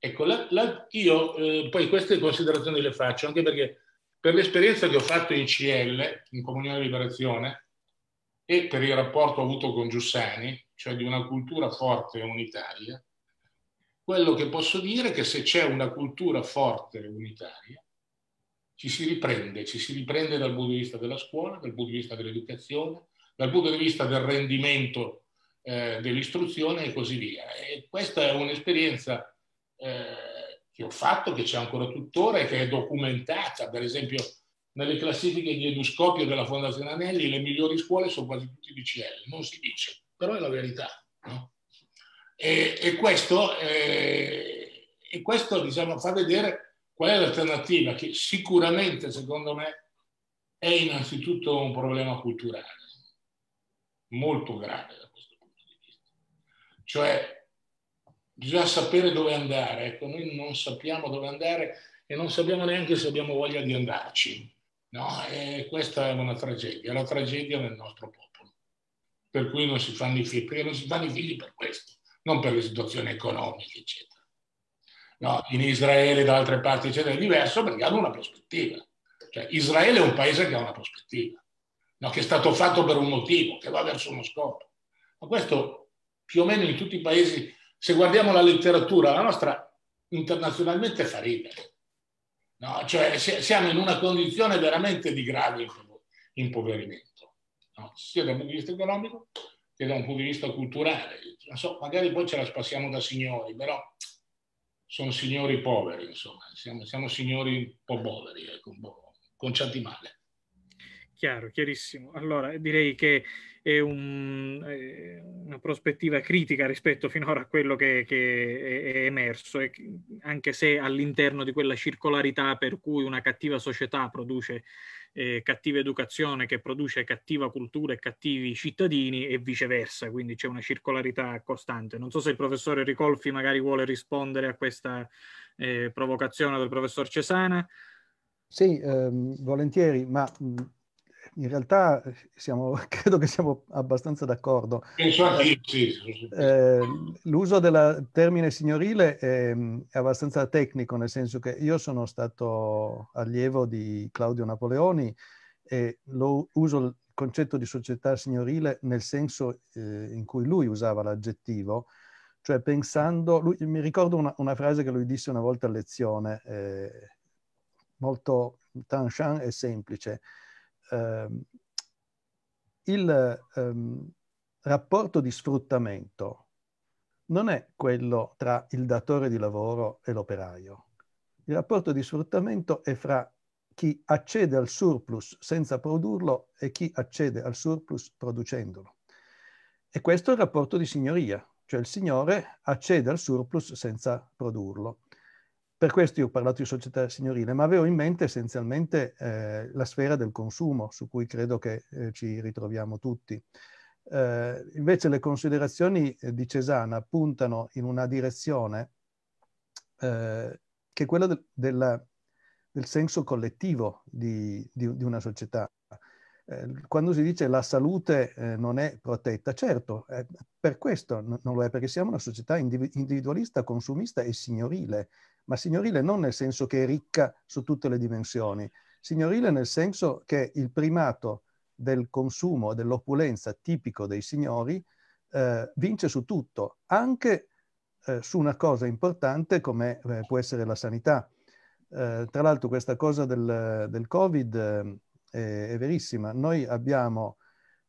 Ecco, la, la, io eh, poi queste considerazioni le faccio anche perché per l'esperienza che ho fatto in CL, in Comunione e Liberazione, e per il rapporto avuto con Giussani, cioè di una cultura forte e unitaria, quello che posso dire è che se c'è una cultura forte e unitaria, ci si riprende, ci si riprende dal punto di vista della scuola, dal punto di vista dell'educazione, dal punto di vista del rendimento eh, dell'istruzione e così via. E questa è un'esperienza eh, che ho fatto, che c'è ancora tuttora e che è documentata, per esempio nelle classifiche di Eduscopio della Fondazione Anelli le migliori scuole sono quasi tutti BCL, non si dice, però è la verità. No? E, e, questo, eh, e questo diciamo, fa vedere qual è l'alternativa, che sicuramente secondo me è innanzitutto un problema culturale, molto grave da questo punto di vista. Cioè bisogna sapere dove andare, ecco, noi non sappiamo dove andare e non sappiamo neanche se abbiamo voglia di andarci. No, eh, questa è una tragedia, la tragedia del nostro popolo, per cui non si fanno i figli, perché non si fanno i figli per questo, non per le situazioni economiche, eccetera. No, in Israele, da altre parti, eccetera, è diverso perché hanno una prospettiva. Cioè, Israele è un paese che ha una prospettiva, no, che è stato fatto per un motivo, che va verso uno scopo. Ma questo più o meno in tutti i paesi, se guardiamo la letteratura, la nostra internazionalmente fa ridere. No? Cioè siamo in una condizione veramente di grave impoverimento, no? sia da un punto di vista economico che da un punto di vista culturale. Non so, magari poi ce la spassiamo da signori, però sono signori poveri, insomma, siamo, siamo signori un po' poveri, ecco, un po' conciati male. Chiaro, chiarissimo. Allora, direi che e un, una prospettiva critica rispetto finora a quello che, che è, è, emerso, e anche se all'interno di quella circolarità per cui una cattiva società produce eh, cattiva educazione che produce cattiva cultura e cattivi cittadini e viceversa, quindi c'è una circolarità costante. Non so se il professore Ricolfi magari vuole rispondere a questa eh, provocazione del professor Cesana. Sì, ehm, volentieri, ma mh, in realtà siamo, credo che siamo abbastanza d'accordo. Penso anche sì. Eh, l'uso del termine signorile è, mm, è, abbastanza tecnico, nel senso che io sono stato allievo di Claudio Napoleoni e lo, uso il concetto di società signorile nel senso eh, in cui lui usava l'aggettivo, cioè pensando, lui, mi ricordo una, una, frase che lui disse una volta a lezione, eh, molto tanchant e semplice, ehm, il ehm, rapporto di sfruttamento non è quello tra il datore di lavoro e l'operaio. Il rapporto di sfruttamento è fra chi accede al surplus senza produrlo e chi accede al surplus producendolo. E questo è il rapporto di signoria, cioè il signore accede al surplus senza produrlo. Per questo io ho parlato di società signorile, ma avevo in mente essenzialmente eh, la sfera del consumo, su cui credo che eh, ci ritroviamo tutti. Eh, invece le considerazioni eh, di Cesana puntano in una direzione eh, che è quella del, della, del senso collettivo di, di, di una società. Eh, quando si dice la salute non è protetta, certo, per questo non lo è, perché siamo una società individualista, consumista e signorile, ma signorile non nel senso che è ricca su tutte le dimensioni, signorile nel senso che il primato del consumo e dell'opulenza tipico dei signori eh, vince su tutto, anche eh, su una cosa importante come eh, può essere la sanità. Eh, tra l'altro questa cosa del, del Covid eh, è, è, verissima. Noi abbiamo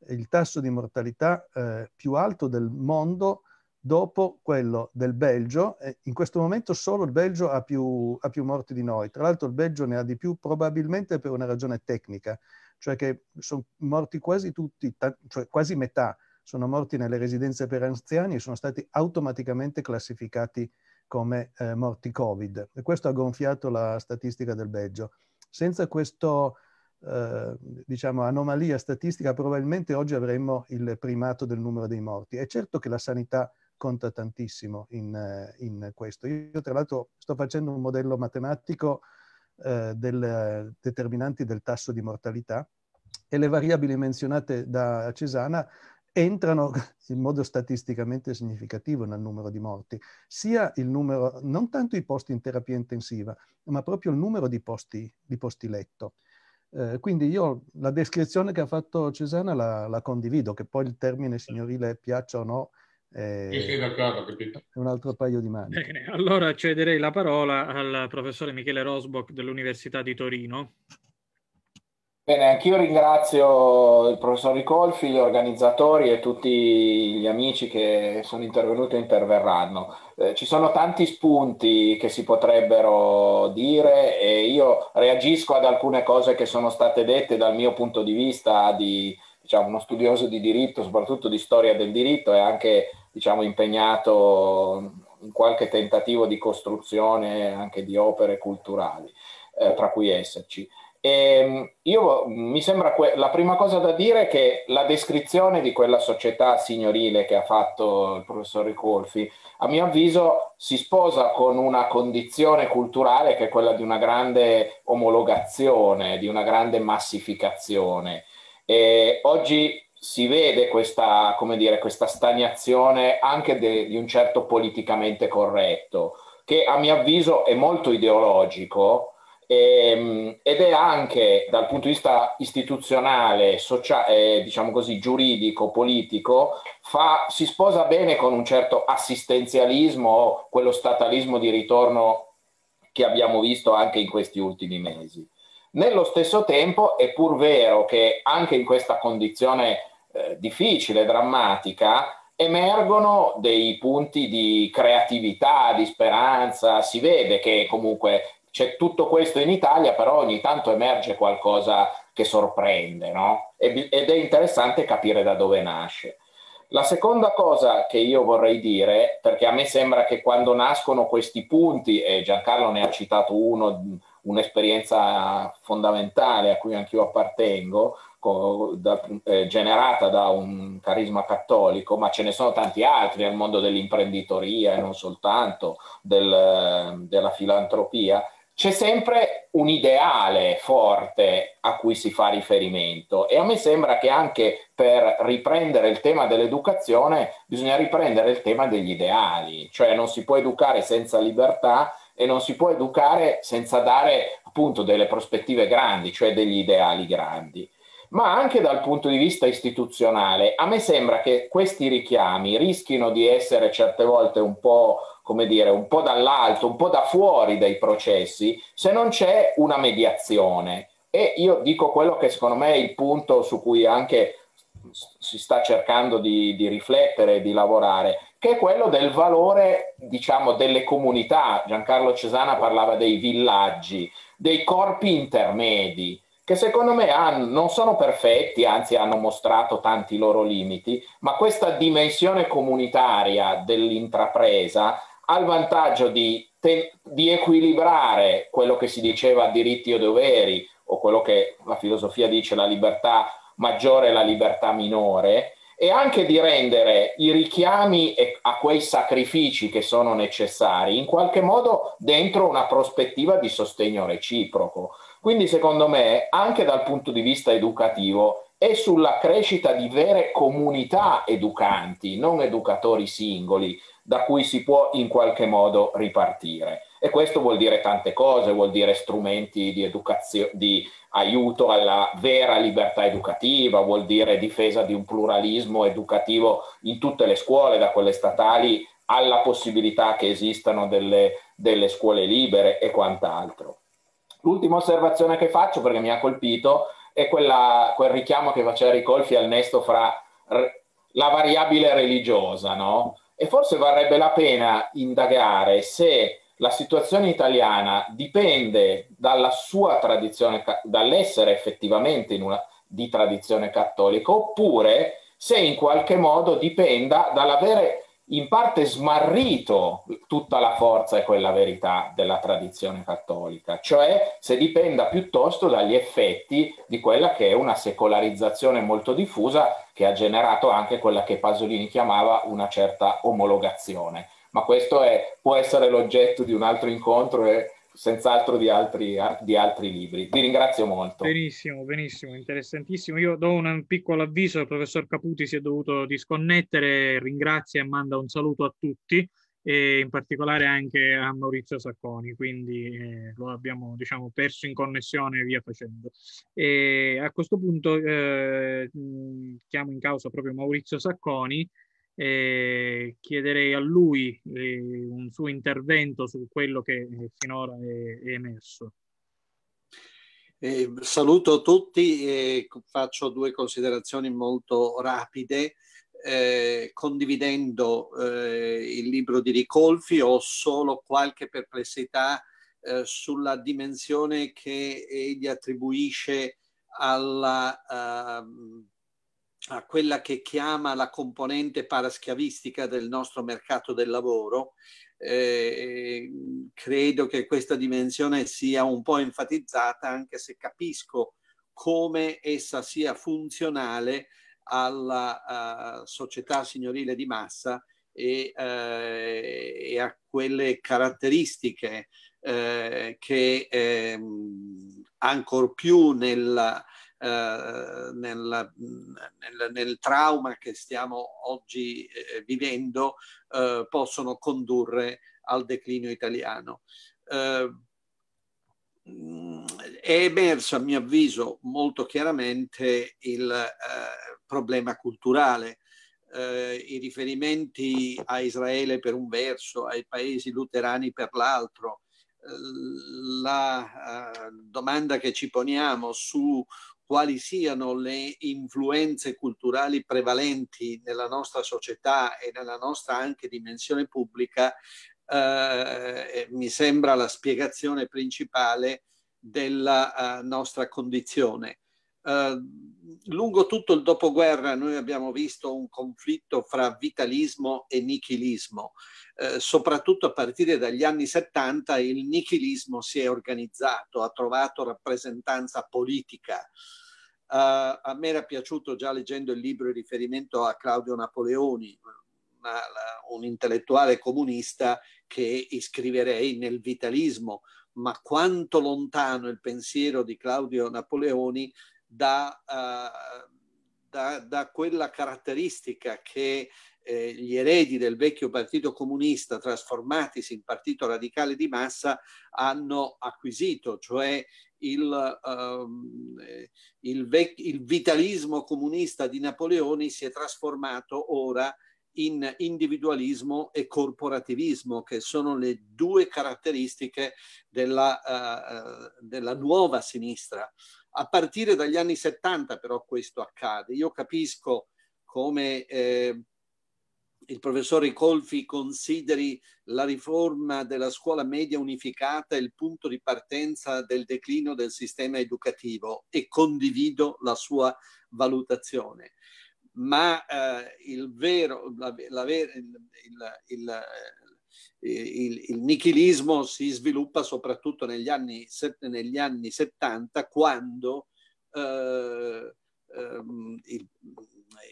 il tasso di mortalità eh, più alto del mondo dopo quello del Belgio. In questo momento solo il Belgio ha più, ha più morti di noi. Tra l'altro il Belgio ne ha di più probabilmente per una ragione tecnica, cioè che sono morti quasi tutti, cioè quasi metà sono morti nelle residenze per anziani e sono stati automaticamente classificati come eh, morti Covid. E questo ha gonfiato la statistica del Belgio. Senza questa eh, diciamo, anomalia statistica, probabilmente oggi avremmo il primato del numero dei morti. È certo che la sanità conta tantissimo in, eh, in questo. Io tra l'altro sto facendo un modello matematico eh, del determinanti del tasso di mortalità e le variabili menzionate da Cesana entrano in modo statisticamente significativo nel numero di morti, sia il numero, non tanto i posti in terapia intensiva, ma proprio il numero di posti, di posti letto. Eh, quindi io la descrizione che ha fatto Cesana la, la, condivido, che poi il termine signorile piaccia o no, eh, un altro paio di mani. Bene, allora cederei la parola al professore Michele Rosbock dell'Università di Torino. Bene, anch'io ringrazio il professor Ricolfi, gli organizzatori e tutti gli amici che sono intervenuti e interverranno. Eh, ci sono tanti spunti che si potrebbero dire e io reagisco ad alcune cose che sono state dette dal mio punto di vista di diciamo, uno studioso di diritto, soprattutto di storia del diritto e anche diciamo, impegnato in qualche tentativo di costruzione anche di opere culturali, eh, tra cui esserci. E, ehm, io, mi sembra que- la prima cosa da dire è che la descrizione di quella società signorile che ha fatto il professor Ricolfi, a mio avviso, si sposa con una condizione culturale che è quella di una grande omologazione, di una grande massificazione. E oggi si vede questa, dire, questa stagnazione anche de, di un certo politicamente corretto, che a mio avviso è molto ideologico ehm, ed è anche dal punto di vista istituzionale, sociale, eh, diciamo così, giuridico, politico, fa, si sposa bene con un certo assistenzialismo o quello statalismo di ritorno che abbiamo visto anche in questi ultimi mesi. Nello stesso tempo è pur vero che anche in questa condizione eh, difficile, drammatica, emergono dei punti di creatività, di speranza, si vede che comunque c'è tutto questo in Italia, però ogni tanto emerge qualcosa che sorprende, no? ed è interessante capire da dove nasce. La seconda cosa che io vorrei dire, perché a me sembra che quando nascono questi punti, e Giancarlo ne ha citato uno, un'esperienza fondamentale a cui anch'io appartengo, co- da, eh, generata da un carisma cattolico, ma ce ne sono tanti altri nel mondo dell'imprenditoria e non soltanto del, della filantropia, c'è sempre un ideale forte a cui si fa riferimento e a me sembra che anche per riprendere il tema dell'educazione bisogna riprendere il tema degli ideali, cioè non si può educare senza libertà e non si può educare senza dare appunto delle prospettive grandi, cioè degli ideali grandi ma anche dal punto di vista istituzionale. A me sembra che questi richiami rischino di essere certe volte un po', come dire, un po' dall'alto, un po' da fuori dai processi, se non c'è una mediazione. E io dico quello che secondo me è il punto su cui anche si sta cercando di, di riflettere, di lavorare, che è quello del valore, diciamo, delle comunità. Giancarlo Cesana parlava dei villaggi, dei corpi intermedi che secondo me hanno, non sono perfetti, anzi hanno mostrato tanti loro limiti, ma questa dimensione comunitaria dell'intrapresa ha il vantaggio di, te, di equilibrare quello che si diceva diritti o doveri, o quello che la filosofia dice la libertà maggiore e la libertà minore, e anche di rendere i richiami a quei sacrifici che sono necessari in qualche modo dentro una prospettiva di sostegno reciproco. Quindi secondo me, anche dal punto di vista educativo, è sulla crescita di vere comunità educanti, non educatori singoli, da cui si può in qualche modo ripartire. E questo vuol dire tante cose, vuol dire strumenti di, educazio- di aiuto alla vera libertà educativa, vuol dire difesa di un pluralismo educativo in tutte le scuole, da quelle statali alla possibilità che esistano delle, delle scuole libere e quant'altro. L'ultima osservazione che faccio, perché mi ha colpito, è quella, quel richiamo che faceva Ricolfi al nesto fra la variabile religiosa, no? E forse varrebbe la pena indagare se la situazione italiana dipende dalla sua tradizione, dall'essere effettivamente una, di tradizione cattolica, oppure se in qualche modo dipenda dall'avere in parte smarrito tutta la forza e quella verità della tradizione cattolica, cioè se dipenda piuttosto dagli effetti di quella che è una secolarizzazione molto diffusa che ha generato anche quella che Pasolini chiamava una certa omologazione. Ma questo è, può essere l'oggetto di un altro incontro e senz'altro di altri, di altri libri. Vi ringrazio molto. Benissimo, benissimo, interessantissimo. Io do un piccolo avviso, il professor Caputi si è dovuto disconnettere, ringrazia e manda un saluto a tutti e in particolare anche a Maurizio Sacconi, quindi eh, lo abbiamo diciamo, perso in connessione via facendo. E a questo punto eh, chiamo in causa proprio Maurizio Sacconi eh, chiederei a lui eh, un suo intervento su quello che eh, finora è, è emerso. Eh, saluto tutti e faccio due considerazioni molto rapide. Eh, condividendo eh, il libro di Ricolfi ho solo qualche perplessità eh, sulla dimensione che egli attribuisce alla ehm, a quella che chiama la componente paraschiavistica del nostro mercato del lavoro. Eh, credo che questa dimensione sia un po' enfatizzata, anche se capisco come essa sia funzionale alla uh, società signorile di massa e, uh, e a quelle caratteristiche uh, che um, ancor più nella, eh, nel, nel, nel, trauma che stiamo oggi eh, vivendo eh, possono condurre al declino italiano. Eh, è emerso, a mio avviso, molto chiaramente il eh, problema culturale. I riferimenti a Israele per un verso, ai paesi luterani per l'altro, la uh, domanda che ci poniamo su quali siano le influenze culturali prevalenti nella nostra società e nella nostra anche dimensione pubblica, eh, eh mi sembra la spiegazione principale della eh, nostra condizione. Eh, lungo tutto il dopoguerra noi abbiamo visto un conflitto fra vitalismo e nichilismo. Eh, soprattutto a partire dagli anni 70 il nichilismo si è organizzato, ha trovato rappresentanza politica. Uh, a me era piaciuto già leggendo il libro in riferimento a Claudio Napoleoni, una, la, un intellettuale comunista che iscriverei nel vitalismo, ma quanto lontano il pensiero di Claudio Napoleoni da, uh, da, da quella caratteristica che eh, gli eredi del vecchio partito comunista trasformatisi in partito radicale di massa hanno acquisito, cioè il, um, il, vec- il vitalismo comunista di Napoleoni si è trasformato ora in individualismo e corporativismo, che sono le due caratteristiche della, uh, della nuova sinistra. A partire dagli anni 70 però questo accade. Io capisco come eh, il professor Ricolfi consideri la riforma della scuola media unificata il punto di partenza del declino del sistema educativo e condivido la sua valutazione. Ma eh, vero, la, la, il, il, il, eh, il, il nichilismo si sviluppa soprattutto negli anni, negli anni 70 quando eh, ehm, il,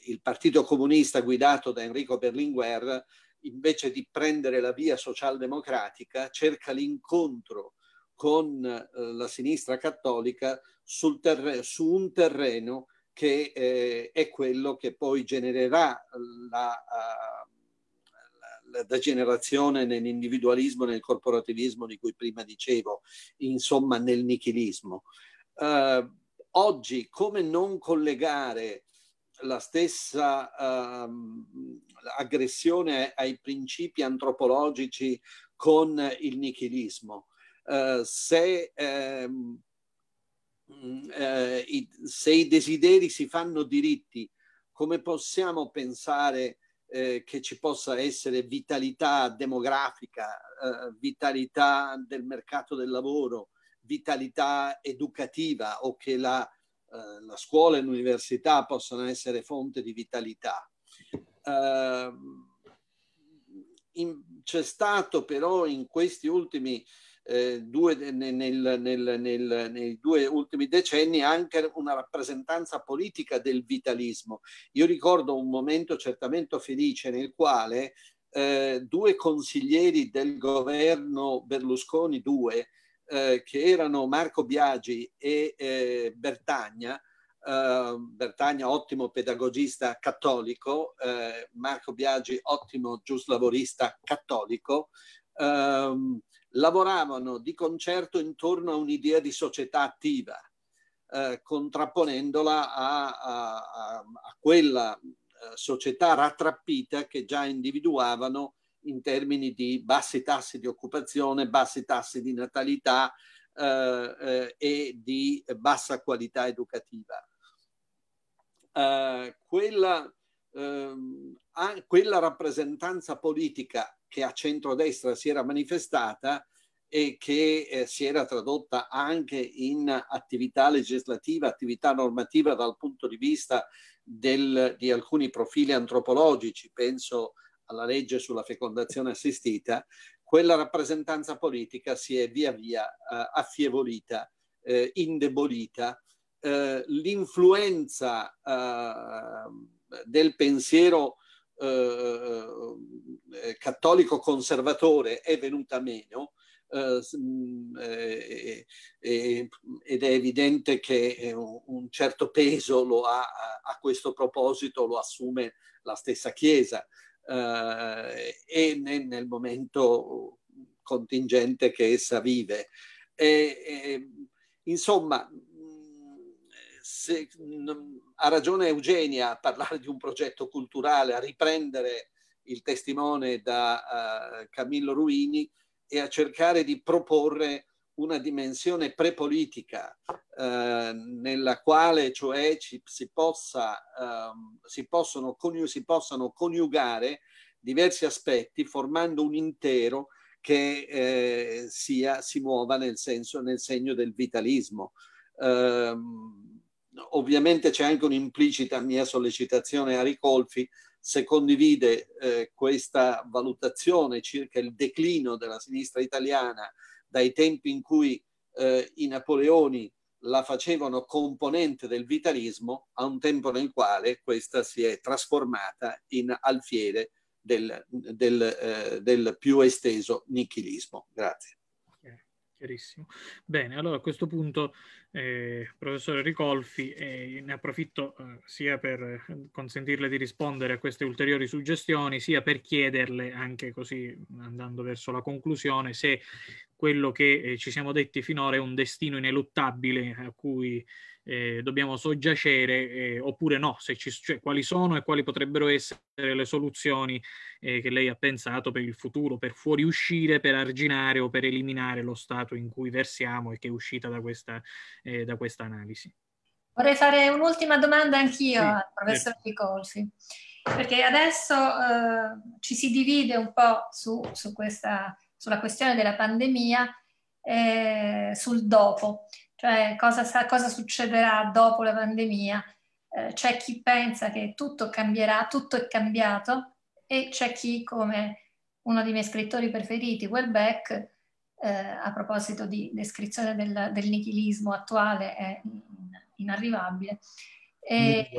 il, partito comunista guidato da Enrico Berlinguer invece di prendere la via socialdemocratica cerca l'incontro con eh, la sinistra cattolica sul terreno, su un terreno che eh, è quello che poi genererà la... Uh, degenerazione nell'individualismo, nel corporativismo di cui prima dicevo, insomma nel nichilismo. Eh, oggi come non collegare la stessa eh, aggressione ai principi antropologici con il nichilismo? Eh, se ehm, eh, se i desideri si fanno diritti, come possiamo pensare eh, che ci possa essere vitalità demografica, eh, vitalità del mercato del lavoro, vitalità educativa o che la, eh, la scuola e l'università possano essere fonte di vitalità. Ehm, in, c'è stato però in questi ultimi eh, due, nel, nel, nel, nei due ultimi decenni anche una rappresentanza politica del vitalismo. Io ricordo un momento certamente felice nel quale eh, due consiglieri del governo Berlusconi II, eh, che erano Marco Biagi e eh, Bertagna, ehm, Bertagna ottimo pedagogista cattolico, eh, Marco Biagi ottimo giuslavorista cattolico, ehm, lavoravano di concerto intorno a un'idea di società attiva, eh, contrapponendola a, a, a quella eh, società rattrappita che già individuavano in termini di bassi tassi di occupazione, bassi tassi di natalità eh, eh, e di bassa qualità educativa. Eh, quella, ehm, quella, rappresentanza politica che a centrodestra si era manifestata e che eh, si era tradotta anche in attività legislativa, attività normativa dal punto di vista del, di alcuni profili antropologici, penso alla legge sulla fecondazione assistita, quella rappresentanza politica si è via via eh, affievolita, eh, indebolita. Eh, l'influenza eh, del pensiero eh, eh, eh, cattolico conservatore è venuta meno eh, mm, eh ed è evidente che un certo peso lo ha, a questo proposito lo assume la stessa Chiesa e nel, momento contingente che essa vive. E, e, insomma, mm, se, mm, ha ragione Eugenia a parlare di un progetto culturale, a riprendere il testimone da uh, Camillo Ruini e a cercare di proporre una dimensione prepolitica eh, nella quale cioè ci, si, possa, ehm, si, possono, si, possano coniugare diversi aspetti formando un intero che eh, sia, si muova nel, senso, nel segno del vitalismo. Eh, ovviamente c'è anche un'implicita mia sollecitazione a Ricolfi se condivide eh, questa valutazione circa il declino della sinistra italiana dai tempi in cui eh, i Napoleoni la facevano componente del vitalismo a un tempo nel quale questa si è trasformata in alfiere del, del, eh, del più esteso nichilismo. Grazie. Chiarissimo. Bene, allora a questo punto, eh, professore Ricolfi, eh, ne approfitto eh, sia per eh, consentirle di rispondere a queste ulteriori suggestioni, sia per chiederle, anche così andando verso la conclusione, se quello che eh, ci siamo detti finora è un destino ineluttabile a cui eh, dobbiamo soggiacere eh, oppure no, ci, cioè, quali sono e quali potrebbero essere le soluzioni eh, che lei ha pensato per il futuro, per fuoriuscire, per arginare o per eliminare lo stato in cui versiamo e che è uscita da questa, eh, da questa analisi. Vorrei fare un'ultima domanda anch'io sì, al professor certo. Di perché adesso eh, ci si divide un po' su, su questa, sulla questione della pandemia, eh, sul dopo cioè cosa, cosa succederà dopo la pandemia. Eh, c'è chi pensa che tutto cambierà, tutto è cambiato e c'è chi, come uno dei miei scrittori preferiti, Welbeck, eh, a proposito di descrizione del, del nichilismo attuale, è inarrivabile. E,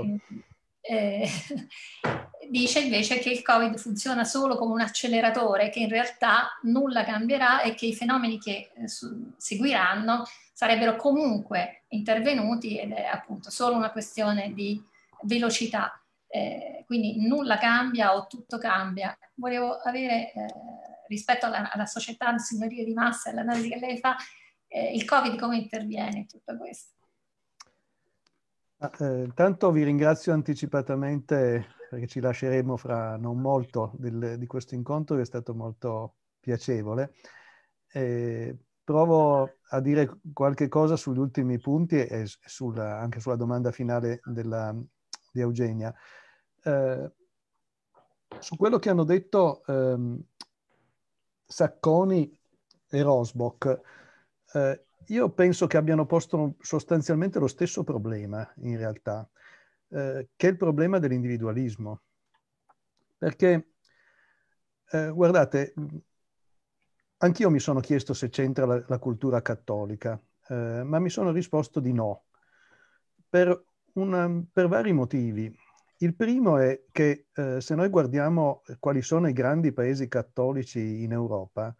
eh, dice invece che il Covid funziona solo come un acceleratore, che in realtà nulla cambierà e che i fenomeni che eh, su, seguiranno sarebbero comunque intervenuti ed è appunto solo una questione di velocità. Eh, quindi nulla cambia o tutto cambia. Volevo avere eh, rispetto alla, alla società signoria di massa e all'analisi che lei fa, eh, il Covid come interviene in tutto questo? Ah, eh, intanto vi ringrazio anticipatamente perché ci lasceremo fra non molto del, di questo incontro che è stato molto piacevole. Eh, provo a dire qualche cosa sugli ultimi punti e sulla, anche sulla domanda finale della, di Eugenia. Eh, su quello che hanno detto ehm, Sacconi e Rosbock, eh, io penso che abbiano posto sostanzialmente lo stesso problema, in realtà, eh, che è il problema dell'individualismo. Perché, eh, guardate, anch'io mi sono chiesto se c'entra la, la cultura cattolica, eh, ma mi sono risposto di no, per, una, per vari motivi. Il primo è che eh, se noi guardiamo quali sono i grandi paesi cattolici in Europa,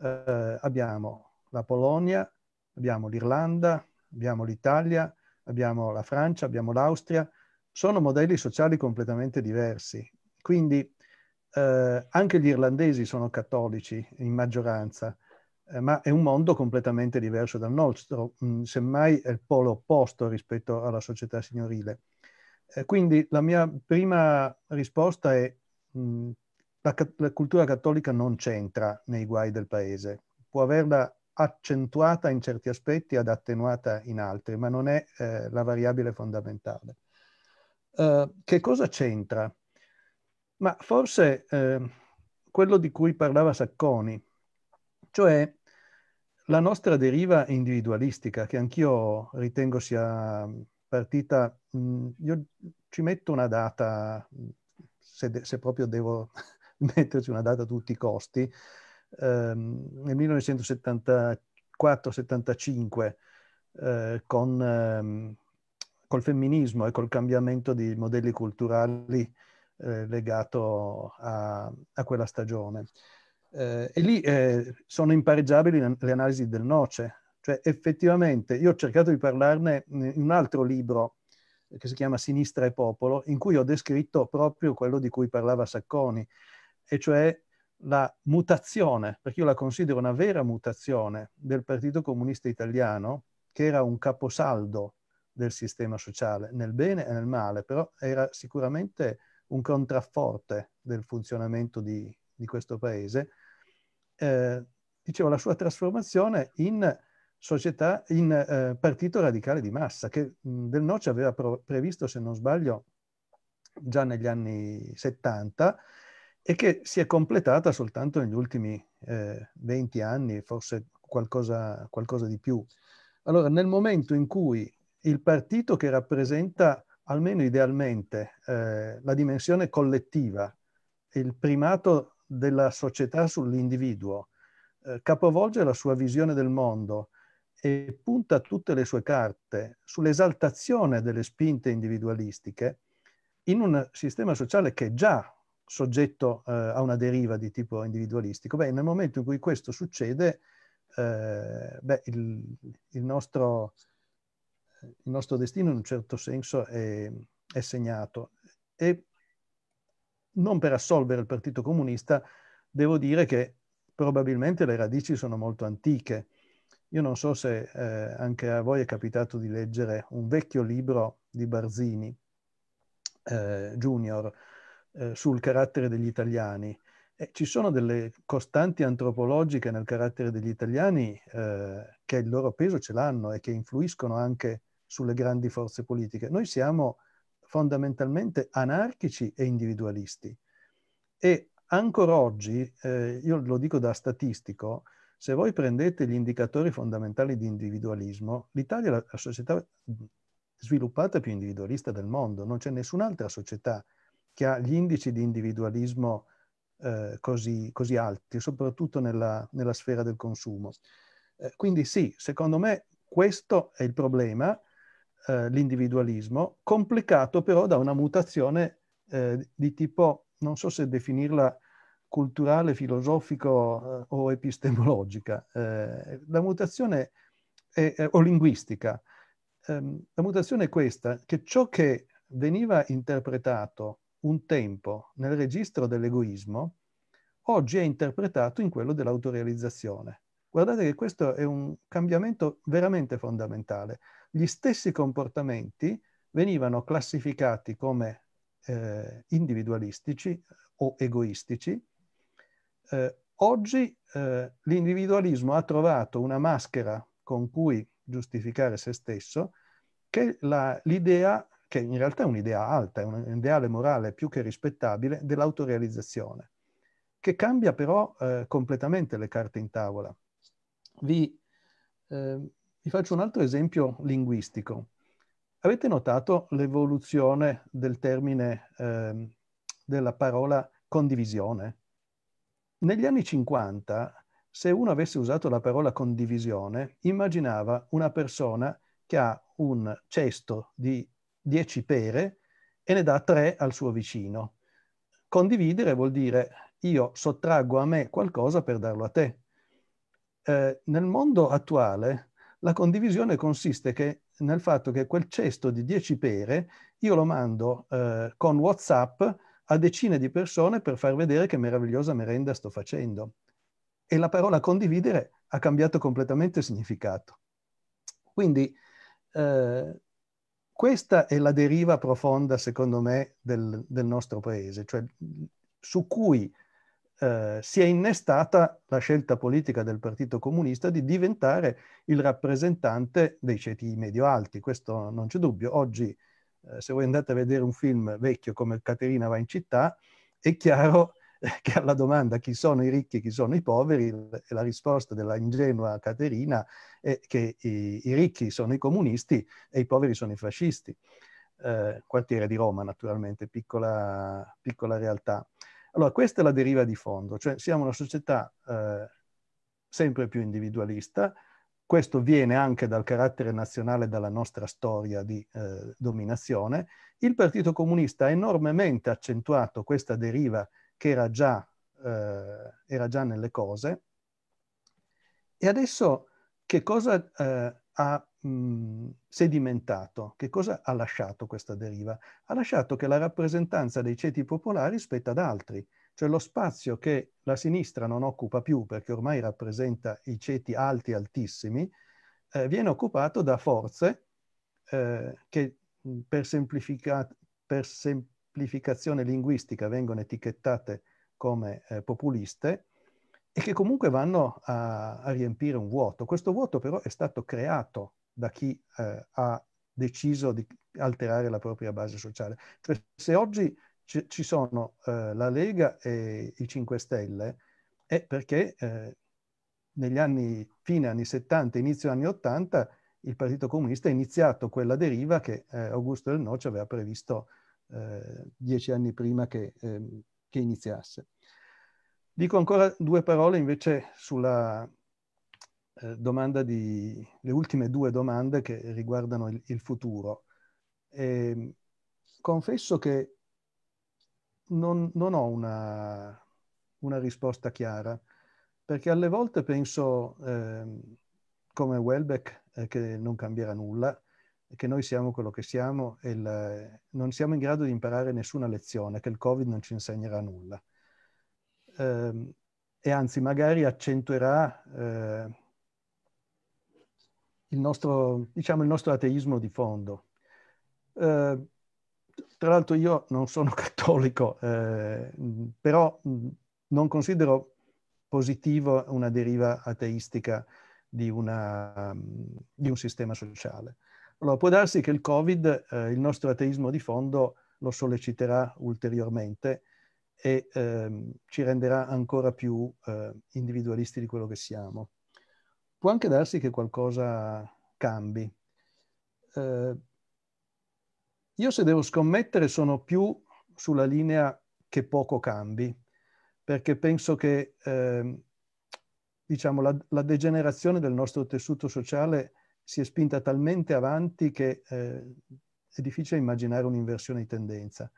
eh, abbiamo la Polonia, abbiamo l'Irlanda, abbiamo l'Italia, abbiamo la Francia, abbiamo l'Austria, sono modelli sociali completamente diversi. Quindi eh, anche gli irlandesi sono cattolici in maggioranza, eh, ma è un mondo completamente diverso dal nostro, mh, mm, semmai è il polo opposto rispetto alla società signorile. Eh, quindi la mia prima risposta è mh, mm, la, la cultura cattolica non c'entra nei guai del paese, può averla accentuata in certi aspetti ed attenuata in altri, ma non è eh, la variabile fondamentale. Uh, che cosa c'entra? Ma forse eh, quello di cui parlava Sacconi, cioè la nostra deriva individualistica, che anch'io ritengo sia partita, mh, mm, io ci metto una data, mm, se, de- se proprio devo metterci una data a tutti i costi, Ehm, nel 1974-75 eh, con, ehm, col femminismo e col cambiamento di modelli culturali eh, legato a, a, quella stagione. Eh, e lì eh, sono impareggiabili le analisi del noce, cioè effettivamente io ho cercato di parlarne in un altro libro eh, che si chiama Sinistra e Popolo, in cui ho descritto proprio quello di cui parlava Sacconi, e cioè la mutazione, perché io la considero una vera mutazione del Partito Comunista Italiano, che era un caposaldo del sistema sociale, nel bene e nel male, però era sicuramente un contrafforte del funzionamento di, di questo paese, eh, dicevo, la sua trasformazione in società, in eh, partito radicale di massa, che mh, Del Noce aveva previsto, se non sbaglio, già negli anni 70 e che si è completata soltanto negli ultimi eh, 20 anni, forse qualcosa, qualcosa di più. Allora, nel momento in cui il partito che rappresenta, almeno idealmente, eh, la dimensione collettiva, il primato della società sull'individuo, eh, capovolge la sua visione del mondo e punta tutte le sue carte sull'esaltazione delle spinte individualistiche in un sistema sociale che già soggetto eh, a una deriva di tipo individualistico. Beh, nel momento in cui questo succede, eh, beh, il, il, nostro, il, nostro, destino in un certo senso è, è segnato. E non per assolvere il Partito Comunista, devo dire che probabilmente le radici sono molto antiche. Io non so se eh, anche a voi è capitato di leggere un vecchio libro di Barzini eh, Junior, eh, sul carattere degli italiani. Eh, ci sono delle costanti antropologiche nel carattere degli italiani eh, che il loro peso ce l'hanno e che influiscono anche sulle grandi forze politiche. Noi siamo fondamentalmente anarchici e individualisti e ancora oggi, eh, io lo dico da statistico, se voi prendete gli indicatori fondamentali di individualismo, l'Italia è la società sviluppata più individualista del mondo, non c'è nessun'altra società che ha gli indici di individualismo eh, così, così, alti, soprattutto nella, nella sfera del consumo. Eh, quindi sì, secondo me questo è il problema, eh, l'individualismo, complicato però da una mutazione eh, di tipo, non so se definirla culturale, filosofico eh, o epistemologica. Eh, la mutazione è, è, o linguistica. Ehm, la mutazione è questa, che ciò che veniva interpretato un tempo nel registro dell'egoismo, oggi è interpretato in quello dell'autorealizzazione. Guardate che questo è un cambiamento veramente fondamentale. Gli stessi comportamenti venivano classificati come eh, individualistici o egoistici. Eh, oggi eh, l'individualismo ha trovato una maschera con cui giustificare se stesso, che è l'idea che in realtà è un'idea alta, è un ideale morale più che rispettabile dell'autorealizzazione, che cambia però eh, completamente le carte in tavola. Vi, eh, vi faccio un altro esempio linguistico. Avete notato l'evoluzione del termine eh, della parola condivisione? Negli anni 50, se uno avesse usato la parola condivisione, immaginava una persona che ha un cesto di 10 pere e ne dà 3 al suo vicino. Condividere vuol dire io sottraggo a me qualcosa per darlo a te. Eh, nel mondo attuale la condivisione consiste che, nel fatto che quel cesto di 10 pere io lo mando eh, con WhatsApp a decine di persone per far vedere che meravigliosa merenda sto facendo. E la parola condividere ha cambiato completamente significato. Quindi eh, questa è la deriva profonda, secondo me, del, del nostro paese, cioè su cui eh, si è innestata la scelta politica del Partito Comunista di diventare il rappresentante dei ceti medio-alti, questo non c'è dubbio. Oggi, eh, se voi andate a vedere un film vecchio come Caterina va in città, è chiaro che alla domanda chi sono i ricchi e chi sono i poveri, la risposta della ingenua Caterina è che i, i ricchi sono i comunisti e i poveri sono i fascisti. Eh, quartiere di Roma, naturalmente, piccola, piccola, realtà. Allora, questa è la deriva di fondo, cioè siamo una società eh, sempre più individualista, questo viene anche dal carattere nazionale dalla nostra storia di eh, dominazione. Il Partito Comunista ha enormemente accentuato questa deriva che era già, eh, era già nelle cose. E adesso che cosa eh, ha mh, sedimentato, che cosa ha lasciato questa deriva? Ha lasciato che la rappresentanza dei ceti popolari spetta ad altri, cioè lo spazio che la sinistra non occupa più perché ormai rappresenta i ceti alti altissimi, eh, viene occupato da forze eh, che per, semplifica- per sem- semplificazione linguistica vengono etichettate come eh, populiste e che comunque vanno a, a, riempire un vuoto. Questo vuoto però è stato creato da chi eh, ha deciso di alterare la propria base sociale. Cioè se oggi ci, ci sono eh, la Lega e i 5 Stelle è perché eh, negli anni, fine anni 70, inizio anni 80, il Partito Comunista ha iniziato quella deriva che eh, Augusto Del Noce aveva previsto eh, dieci anni prima che, eh, che, iniziasse. Dico ancora due parole invece sulla eh, domanda di, le ultime due domande che riguardano il, il futuro. E, ehm, confesso che non, non ho una, una, risposta chiara, perché alle volte penso, eh, come Welbeck, eh, che non cambierà nulla, che noi siamo quello che siamo e il, non siamo in grado di imparare nessuna lezione, che il Covid non ci insegnerà nulla. Eh, e anzi, magari accentuerà eh, il, nostro, diciamo, il nostro ateismo di fondo. Eh, tra l'altro io non sono cattolico, eh, però non considero positivo una deriva ateistica di, una, di un sistema sociale. Allora, può darsi che il Covid, eh, il nostro ateismo di fondo, lo solleciterà ulteriormente e ehm, ci renderà ancora più eh, individualisti di quello che siamo. Può anche darsi che qualcosa cambi. Eh, io se devo scommettere sono più sulla linea che poco cambi, perché penso che eh, diciamo, la, la, degenerazione del nostro tessuto sociale si è spinta talmente avanti che eh, è difficile immaginare un'inversione di tendenza.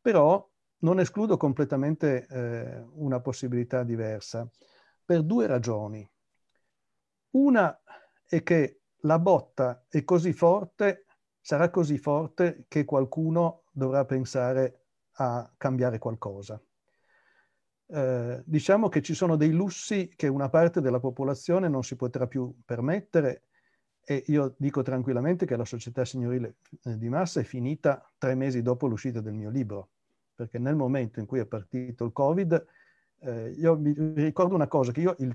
Però non escludo completamente eh, una possibilità diversa per due ragioni. Una è che la botta è così forte, sarà così forte che qualcuno dovrà pensare a cambiare qualcosa. Eh, diciamo che ci sono dei lussi che una parte della popolazione non si potrà più permettere e io dico tranquillamente che la società signorile eh, di massa è finita tre mesi dopo l'uscita del mio libro, perché nel momento in cui è partito il Covid, eh, io mi ricordo una cosa, che io il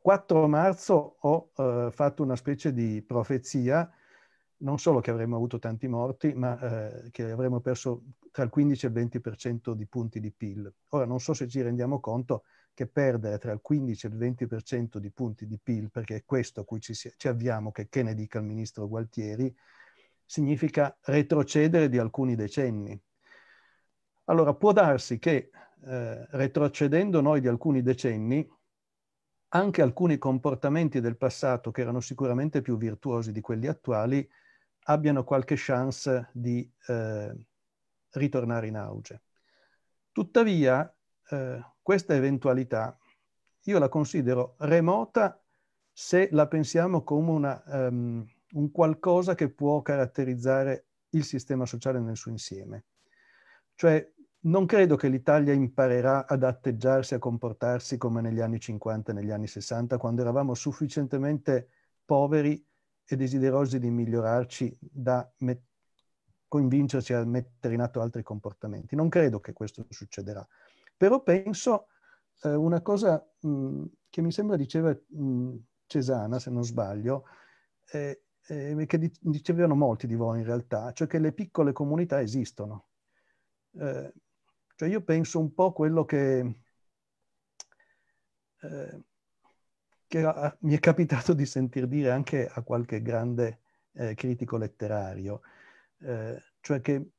4 marzo ho eh, fatto una specie di profezia, non solo che avremmo avuto tanti morti, ma eh, che avremmo perso tra il 15 e il 20% di punti di PIL. Ora non so se ci rendiamo conto, che perdere tra il 15 e il 20% di punti di PIL, perché è questo a cui ci, si, ci avviamo, che, che ne dica il ministro Gualtieri, significa retrocedere di alcuni decenni. Allora può darsi che eh, retrocedendo noi di alcuni decenni, anche alcuni comportamenti del passato che erano sicuramente più virtuosi di quelli attuali abbiano qualche chance di eh, ritornare in auge. Tuttavia, eh, questa eventualità io la considero remota se la pensiamo come una, um, un qualcosa che può caratterizzare il sistema sociale nel suo insieme. Cioè, non credo che l'Italia imparerà ad atteggiarsi, a comportarsi come negli anni 50 e negli anni 60, quando eravamo sufficientemente poveri e desiderosi di migliorarci da convincerci a mettere in atto altri comportamenti. Non credo che questo succederà. Però penso eh, una cosa mh, mm, che mi sembra diceva mh, mm, Cesana, se non sbaglio, eh, eh, che dicevano molti di voi in realtà, cioè che le piccole comunità esistono. Eh, cioè io penso un po' quello che, eh, che a, mi è capitato di sentir dire anche a qualche grande eh, critico letterario, eh, cioè che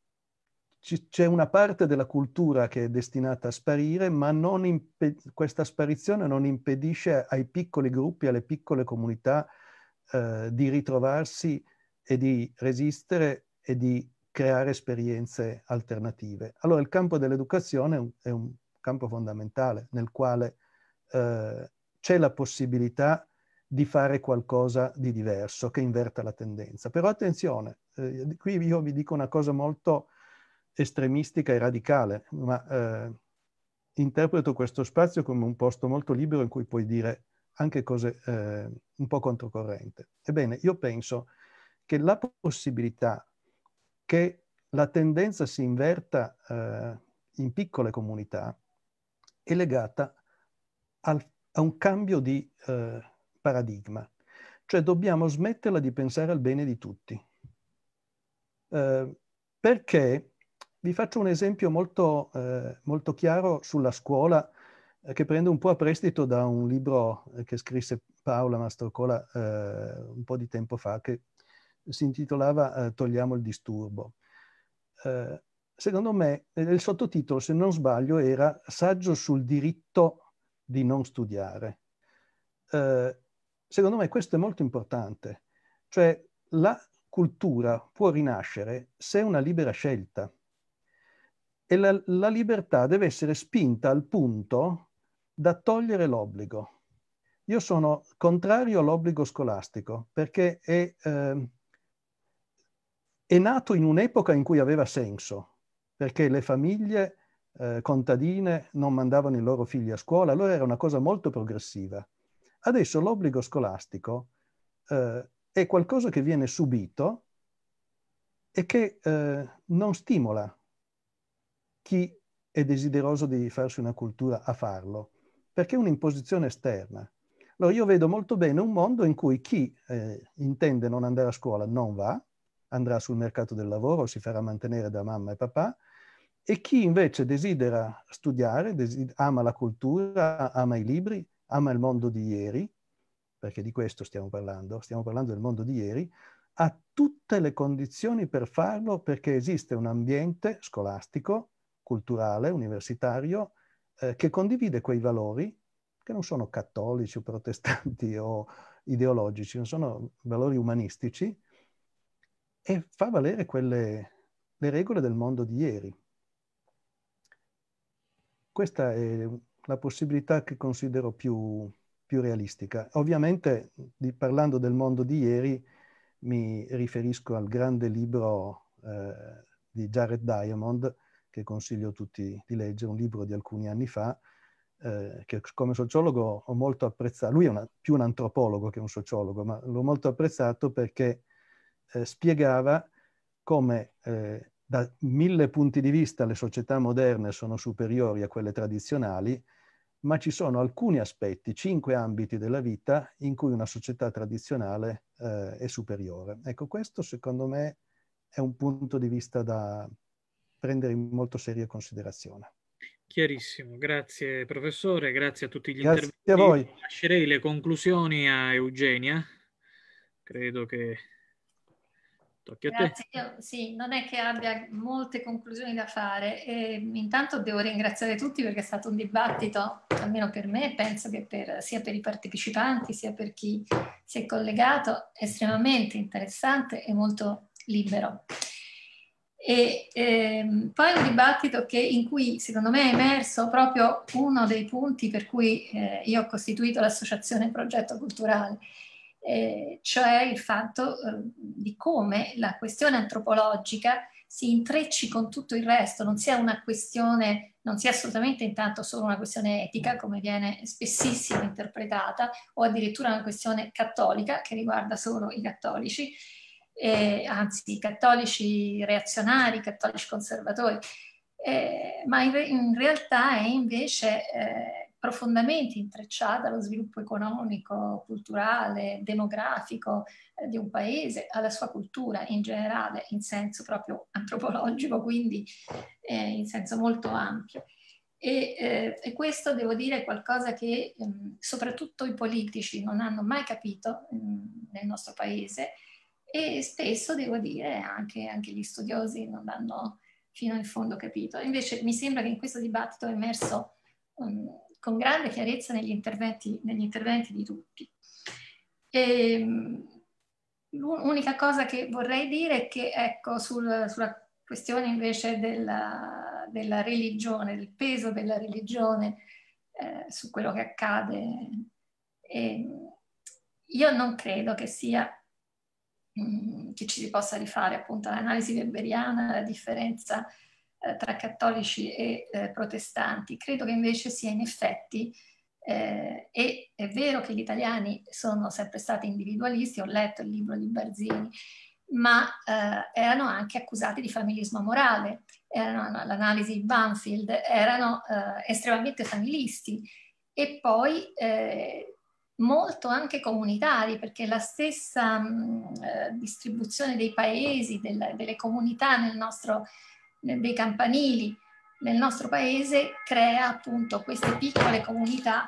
c'è una parte della cultura che è destinata a sparire, ma impe- questa sparizione non impedisce ai piccoli gruppi, alle piccole comunità eh, di ritrovarsi e di resistere e di creare esperienze alternative. Allora il campo dell'educazione è un, è un campo fondamentale nel quale eh, c'è la possibilità di fare qualcosa di diverso, che inverta la tendenza. Però attenzione, eh, qui io vi dico una cosa molto estremistica e radicale, ma eh, interpreto questo spazio come un posto molto libero in cui puoi dire anche cose eh, un po' controcorrente. Ebbene, io penso che la possibilità che la tendenza si inverta eh, in piccole comunità è legata al, a un cambio di eh, paradigma. Cioè dobbiamo smetterla di pensare al bene di tutti. Eh, perché vi faccio un esempio molto, eh, molto chiaro sulla scuola eh, che prendo un po' a prestito da un libro eh, che scrisse Paola Mastrocola eh, un po' di tempo fa che si intitolava eh, Togliamo il disturbo. Eh, secondo me il sottotitolo, se non sbaglio, era Saggio sul diritto di non studiare. secondo me questo è molto importante, cioè la cultura può rinascere se è una libera scelta e la, la libertà deve essere spinta al punto da togliere l'obbligo. Io sono contrario all'obbligo scolastico perché è, eh, è nato in un'epoca in cui aveva senso, perché le famiglie eh, contadine non mandavano i loro figli a scuola, allora era una cosa molto progressiva. Adesso l'obbligo scolastico eh, è qualcosa che viene subito e che eh, non stimola chi è desideroso di farsi una cultura a farlo, perché è un'imposizione esterna. Allora io vedo molto bene un mondo in cui chi eh, intende non andare a scuola non va, andrà sul mercato del lavoro, si farà mantenere da mamma e papà, e chi invece desidera studiare, desidera, ama la cultura, ama i libri, ama il mondo di ieri, perché di questo stiamo parlando, stiamo parlando del mondo di ieri, ha tutte le condizioni per farlo perché esiste un ambiente scolastico culturale, universitario, eh, che condivide quei valori che non sono cattolici o protestanti o ideologici, non sono valori umanistici, e fa valere quelle, le regole del mondo di ieri. Questa è la possibilità che considero più, più realistica. Ovviamente, di, parlando del mondo di ieri, mi riferisco al grande libro eh, di Jared Diamond, che consiglio a tutti di leggere, un libro di alcuni anni fa, eh, che come sociologo ho molto apprezzato, lui è una, più un antropologo che un sociologo, ma l'ho molto apprezzato perché eh, spiegava come eh, da mille punti di vista le società moderne sono superiori a quelle tradizionali, ma ci sono alcuni aspetti, cinque ambiti della vita in cui una società tradizionale eh, è superiore. Ecco, questo secondo me è un punto di vista da, prendere in molto seria considerazione. Chiarissimo, grazie professore, grazie a tutti gli grazie interventi. Grazie a voi. Lascerei le conclusioni a Eugenia. Credo che tocchi a grazie. te. Io, sì, non è che abbia molte conclusioni da fare. E, intanto devo ringraziare tutti perché è stato un dibattito, almeno per me, penso che per, sia per i partecipanti sia per chi si è collegato, estremamente interessante e molto libero. E ehm, poi un dibattito che, in cui secondo me è emerso proprio uno dei punti per cui eh, io ho costituito l'associazione Progetto Culturale, eh, cioè il fatto eh, di come la questione antropologica si intrecci con tutto il resto, non sia una questione, non sia assolutamente intanto solo una questione etica, come viene spessissimo interpretata, o addirittura una questione cattolica che riguarda solo i cattolici, eh, anzi cattolici reazionari, cattolici conservatori, eh, ma in, in, realtà è invece eh, profondamente intrecciata allo sviluppo economico, culturale, demografico eh, di un paese, alla sua cultura in generale, in senso proprio antropologico, quindi eh, in senso molto ampio. E, eh, e, questo devo dire è qualcosa che mh, mm, soprattutto i politici non hanno mai capito mh, mm, nel nostro paese e spesso, devo dire, anche, anche gli studiosi non hanno fino in fondo capito. Invece mi sembra che in questo dibattito è emerso um, con grande chiarezza negli interventi, negli interventi di tutti. E, ehm, l'unica cosa che vorrei dire è che ecco, sul, sulla questione invece della, della, religione, del peso della religione eh, su quello che accade, e ehm, io non credo che sia Mm, che ci si possa rifare appunto all'analisi weberiana, la differenza eh, tra cattolici e eh, protestanti. Credo che invece sia in effetti, eh, e è vero che gli italiani sono sempre stati individualisti, ho letto il libro di Barzini, ma eh, erano anche accusati di familismo morale, erano l'analisi Banfield, erano eh, estremamente familisti e poi eh, molto anche comunitari, perché la stessa mh, eh, distribuzione dei paesi, del, delle comunità nel nostro, dei campanili nel nostro paese crea appunto queste piccole comunità,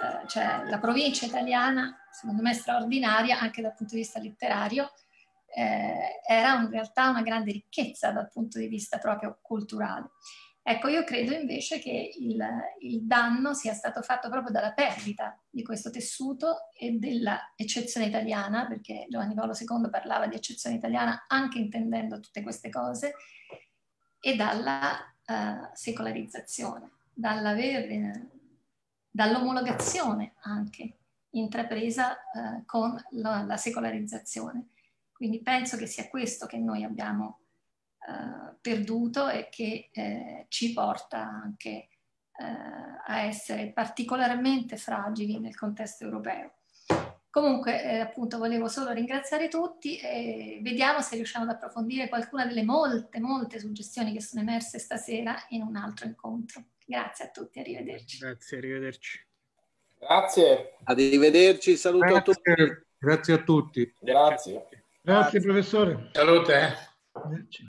eh, cioè la provincia italiana, secondo me straordinaria anche dal punto di vista letterario, eh, era in realtà una grande ricchezza dal punto di vista proprio culturale. Ecco, io credo invece che il, il, danno sia stato fatto proprio dalla perdita di questo tessuto e dell'eccezione italiana, perché Giovanni Paolo II parlava di eccezione italiana anche intendendo tutte queste cose, e dalla uh, secolarizzazione, dall'omologazione anche intrapresa uh, con la, la secolarizzazione. Quindi penso che sia questo che noi abbiamo eh, perduto e che eh, ci porta anche eh, a essere particolarmente fragili nel contesto europeo. Comunque, eh, appunto, volevo solo ringraziare tutti e vediamo se riusciamo ad approfondire qualcuna delle molte, molte suggestioni che sono emerse stasera in un altro incontro. Grazie a tutti, arrivederci. Grazie, arrivederci. Grazie. Arrivederci, saluto Grazie. a tutti. Grazie a tutti. Grazie. Grazie, Grazie. professore. Salute.